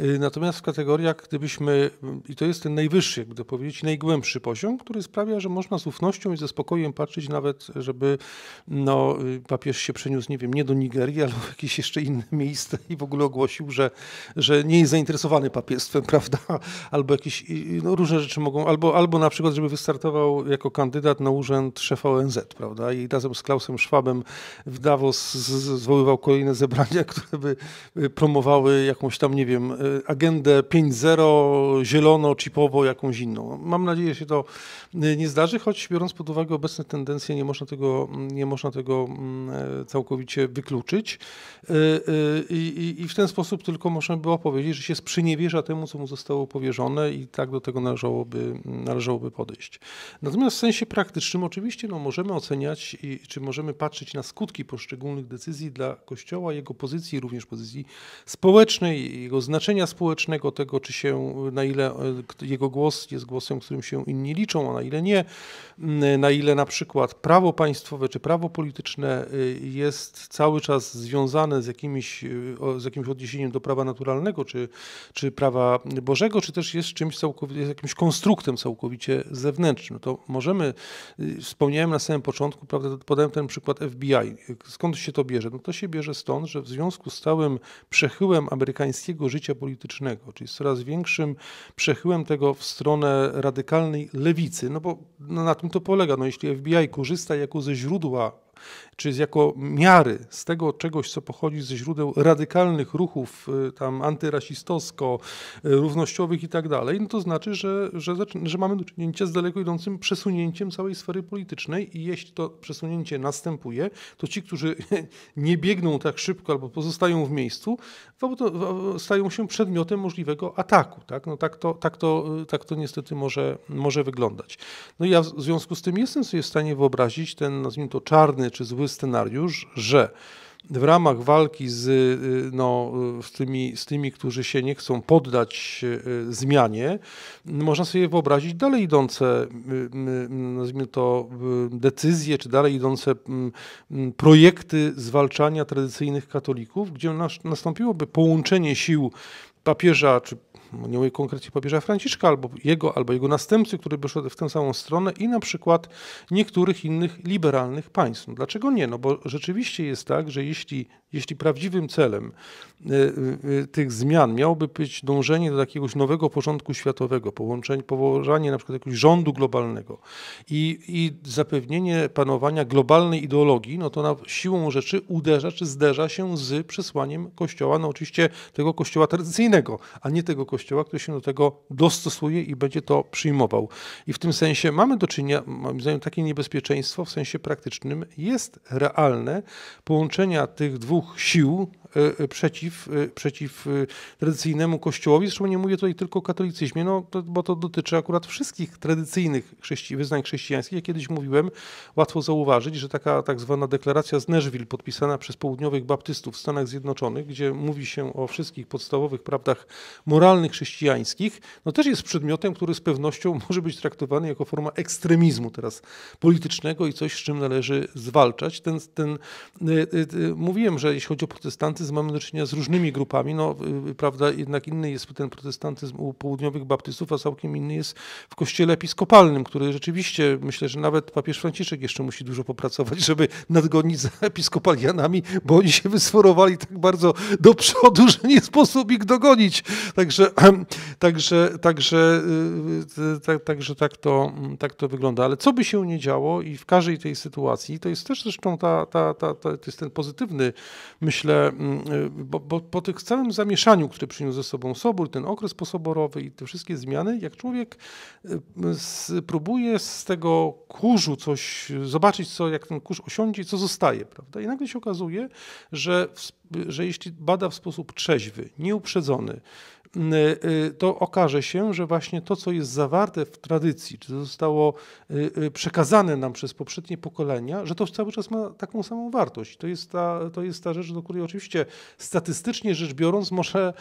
Y, natomiast w kategoriach, gdybyśmy, i to jest ten najwyższy, jakby to powiedzieć, najgłębszy poziom, który sprawia, że można z ufnością i ze spokojem patrzeć nawet, żeby no, y, papież się przeniósł, nie wiem, nie do Nigerii, ale w jakieś jeszcze inne *laughs* miejsce i w ogóle ogłosił, że, że nie jest zainteresowany papiestwem, *laughs* prawda? Albo jakieś, no, różne rzeczy mogą, albo, albo na przykład, żeby wystartował jako kandydat na urząd szefa ONZ, prawda? I razem z Klausem Schwabem w Davos zwoływał kolejne zebrania, *laughs* które by y, promowały jakąś tam tam, nie wiem, e, agendę 5.0, zielono, chipowo, jakąś inną. Mam nadzieję, że się to e, nie zdarzy, choć biorąc pod uwagę obecne tendencje, nie można tego, mm, nie można tego mm, e, całkowicie wykluczyć. I, i, i w ten sposób tylko można było powiedzieć, że się sprzeniewierza temu, co mu zostało powierzone i tak do tego należałoby, mm, należałoby podejść. Natomiast w sensie praktycznym oczywiście no, możemy oceniać, i, czy możemy patrzeć na skutki poszczególnych decyzji dla Kościoła, jego pozycji, również pozycji społecznej, jego znaczenia społecznego, tego czy się, na ile e, jego głos jest głosem, którym się inni liczą, a na ile nie, na ile na przykład prawo państwowe czy prawo polityczne e, jest cały czas związane z jakimiś, e, z jakimś odniesieniem do prawa naturalnego czy, czy prawa Bożego, czy też jest czymś całkowicie, jakimś konstruktem całkowicie zewnętrznym. No to możemy, wspomniałem na samym początku, prawda, podałem ten przykład FBI. Skąd się to bierze? No to się bierze stąd, że w związku z całym przechyłem amerykańskim rosyjskiego życia politycznego, czyli z coraz większym przechyłem tego w stronę radykalnej lewicy, no bo na tym to polega. No, jeśli FBI korzysta jako ze źródła czy jako miary z tego czegoś, co pochodzi ze źródeł radykalnych ruchów y, tam antyrasistowsko, y, równościowych i tak dalej, no to znaczy, że, że, że mamy do czynienia z daleko idącym przesunięciem całej sfery politycznej i jeśli to przesunięcie następuje, to ci, którzy *laughs* nie biegną tak szybko albo pozostają w miejscu, stają się przedmiotem możliwego ataku. Tak, no tak, to, tak, to, y, tak to niestety może, może wyglądać. No ja w związku z tym jestem sobie w stanie wyobrazić ten, nazwijmy to, czarny czy zły scenariusz, że w ramach walki z, y, no, y, z, tymi, z tymi, którzy się nie chcą poddać y, zmianie, można sobie wyobrazić dalej idące, mm, nazwijmy to, decyzje, czy dalej idące mm, mm, projekty zwalczania tradycyjnych katolików, gdzie nastąpiłoby połączenie sił papieża czy nie mówię konkretnie papieża Franciszka, albo jego, albo jego następcy, który by szedł w tę samą stronę i na przykład niektórych innych liberalnych państw. No dlaczego nie? No bo rzeczywiście jest tak, że jeśli, jeśli prawdziwym celem y, y, y, tych zmian miałoby być dążenie do jakiegoś nowego porządku światowego, połączenie, powołanie na przykład jakiegoś rządu globalnego i, i zapewnienie panowania globalnej ideologii, no to na siłą rzeczy uderza czy zderza się z przesłaniem kościoła, no oczywiście tego kościoła tradycyjnego, a nie tego kościoła, Kościoła, który się do tego dostosuje i będzie to przyjmował. I w tym sensie mamy do czynienia, moim zdaniem, takie niebezpieczeństwo w sensie praktycznym jest realne połączenia tych dwóch sił, E, e, przeciw, e, przeciw tradycyjnemu kościołowi. Zresztą nie mówię tutaj tylko o katolicyzmie, no, to, bo to dotyczy akurat wszystkich tradycyjnych chrześci wyznań chrześcijańskich. Jak kiedyś mówiłem, łatwo zauważyć, że taka tak zwana deklaracja z Nashville podpisana przez południowych baptystów w Stanach Zjednoczonych, gdzie mówi się o wszystkich podstawowych prawdach moralnych chrześcijańskich, no też jest przedmiotem, który z pewnością *laughs* może być traktowany jako forma ekstremizmu teraz politycznego i coś, z czym należy zwalczać. Ten, ten, mówiłem, że jeśli chodzi o protestantów, protestantyzm mamy do czynienia z różnymi grupami, no, y, y, prawda, jednak inny jest ten protestantyzm u południowych baptystów, a całkiem inny jest w kościele episkopalnym, który rzeczywiście, myślę, że nawet papież Franciszek jeszcze musi dużo popracować, żeby nadgonić za episkopalianami, bo oni się wysforowali tak bardzo do przodu, że nie sposób ich dogonić. Także, *clears throat* także, także, tak, także tak, to, mm, tak to wygląda. Ale co by się nie działo i w każdej tej sytuacji, to jest też zresztą ta, ta, ta, ta to jest ten pozytywny, myślę, mm, Y, bo, bo, po tym całym zamieszaniu, które przyniósł ze sobą Sobór, ten okres posoborowy i te wszystkie zmiany, jak człowiek y, y, próbuje z tego kurzu coś zobaczyć, co, jak ten kurz osiądzie i co zostaje, prawda? I nagle się okazuje, że, że jeśli bada w sposób trzeźwy, nieuprzedzony, Y, y, to okaże się, że właśnie to, co jest zawarte w tradycji, czy zostało y, przekazane nam przez poprzednie pokolenia, że to cały czas ma taką samą wartość. To jest ta, to jest ta rzecz, do której oczywiście statystycznie rzecz biorąc, może,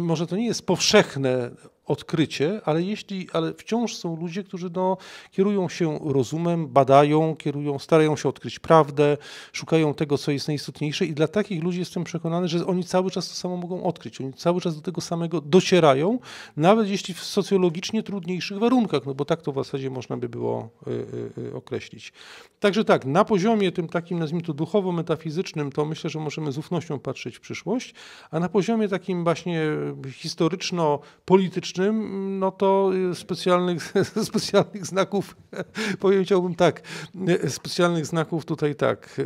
może to nie jest powszechne odkrycie, ale jeśli, ale wciąż są ludzie, którzy no, kierują się rozumem, badają, kierują, starają się odkryć prawdę, szukają tego, co jest najistotniejsze i dla takich ludzi jestem przekonany, że oni cały czas to samo mogą odkryć, oni cały czas do tego samego docierają, nawet jeśli w socjologicznie trudniejszych warunkach, no bo tak to w zasadzie można by było y, y, y określić. Także tak, na poziomie tym takim, nazwijmy to duchowo-metafizycznym, to myślę, że możemy z ufnością patrzeć w przyszłość, a na poziomie takim właśnie historyczno-politycznym no to y, specjalnych, *laughs* specjalnych znaków, *laughs* powiedziałbym tak, y, y, specjalnych znaków tutaj tak,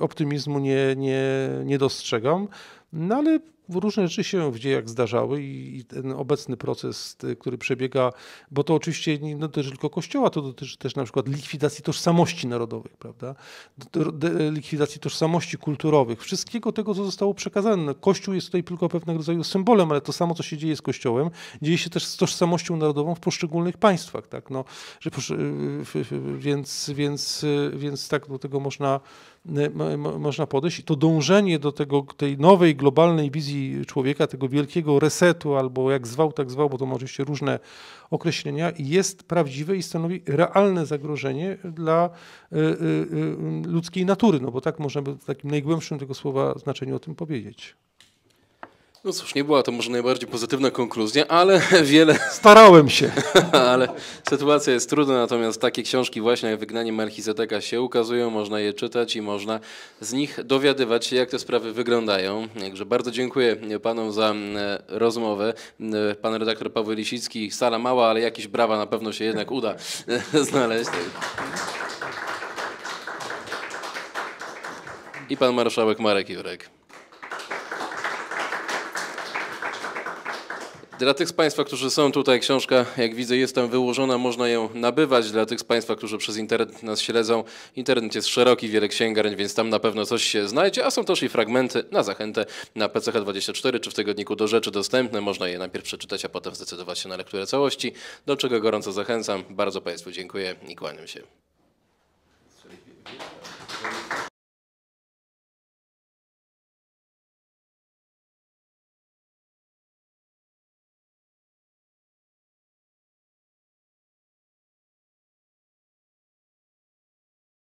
optymizmu nie, nie, nie dostrzegam. No ale różne rzeczy się w dziejach zdarzały i ten obecny proces, y, który przebiega, bo to oczywiście nie dotyczy tylko Kościoła, to dotyczy też na przykład likwidacji tożsamości narodowych, prawda? likwidacji tożsamości kulturowych, wszystkiego tego, co zostało przekazane. No, Kościół jest tutaj tylko pewnego rodzaju symbolem, ale to samo, co się dzieje z Kościołem, dzieje się też z tożsamością narodową w poszczególnych państwach, tak? No, że, y, więc, więc, y, więc tak do tego można można podejść. I to dążenie do tego, tej nowej globalnej wizji człowieka, tego wielkiego resetu, albo jak zwał, tak zwał, bo to ma oczywiście różne określenia, jest prawdziwe i stanowi realne zagrożenie dla e, e, e, ludzkiej natury, no bo tak można by w takim najgłębszym tego słowa znaczeniu o tym powiedzieć. No cóż, nie była to może najbardziej pozytywna konkluzja, ale *laughs* wiele... Starałem się. *laughs* ale sytuacja jest trudna, natomiast takie książki właśnie jak Wygnanie Melchizedeka się ukazują, można je czytać i można z nich dowiadywać się, jak te sprawy wyglądają. Także bardzo dziękuję panom za e, rozmowę. E, pan redaktor Paweł Lisicki, sala mała, ale jakieś brawa na pewno się jednak uda e, *laughs* znaleźć. I pan marszałek Marek Jurek. Dla tych z Państwa, którzy są tutaj, książka, jak widzę, jest tam wyłożona, można ją nabywać. Dla tych z Państwa, którzy przez internet nas śledzą, internet jest szeroki, wiele księgarni, więc tam na pewno coś się znajdzie, a są też i fragmenty na zachętę na PCH24 czy w tygodniku do rzeczy dostępne. Można je najpierw przeczytać, a potem zdecydować się na lekturę całości, do czego gorąco zachęcam. Bardzo Państwu dziękuję i kłaniam się.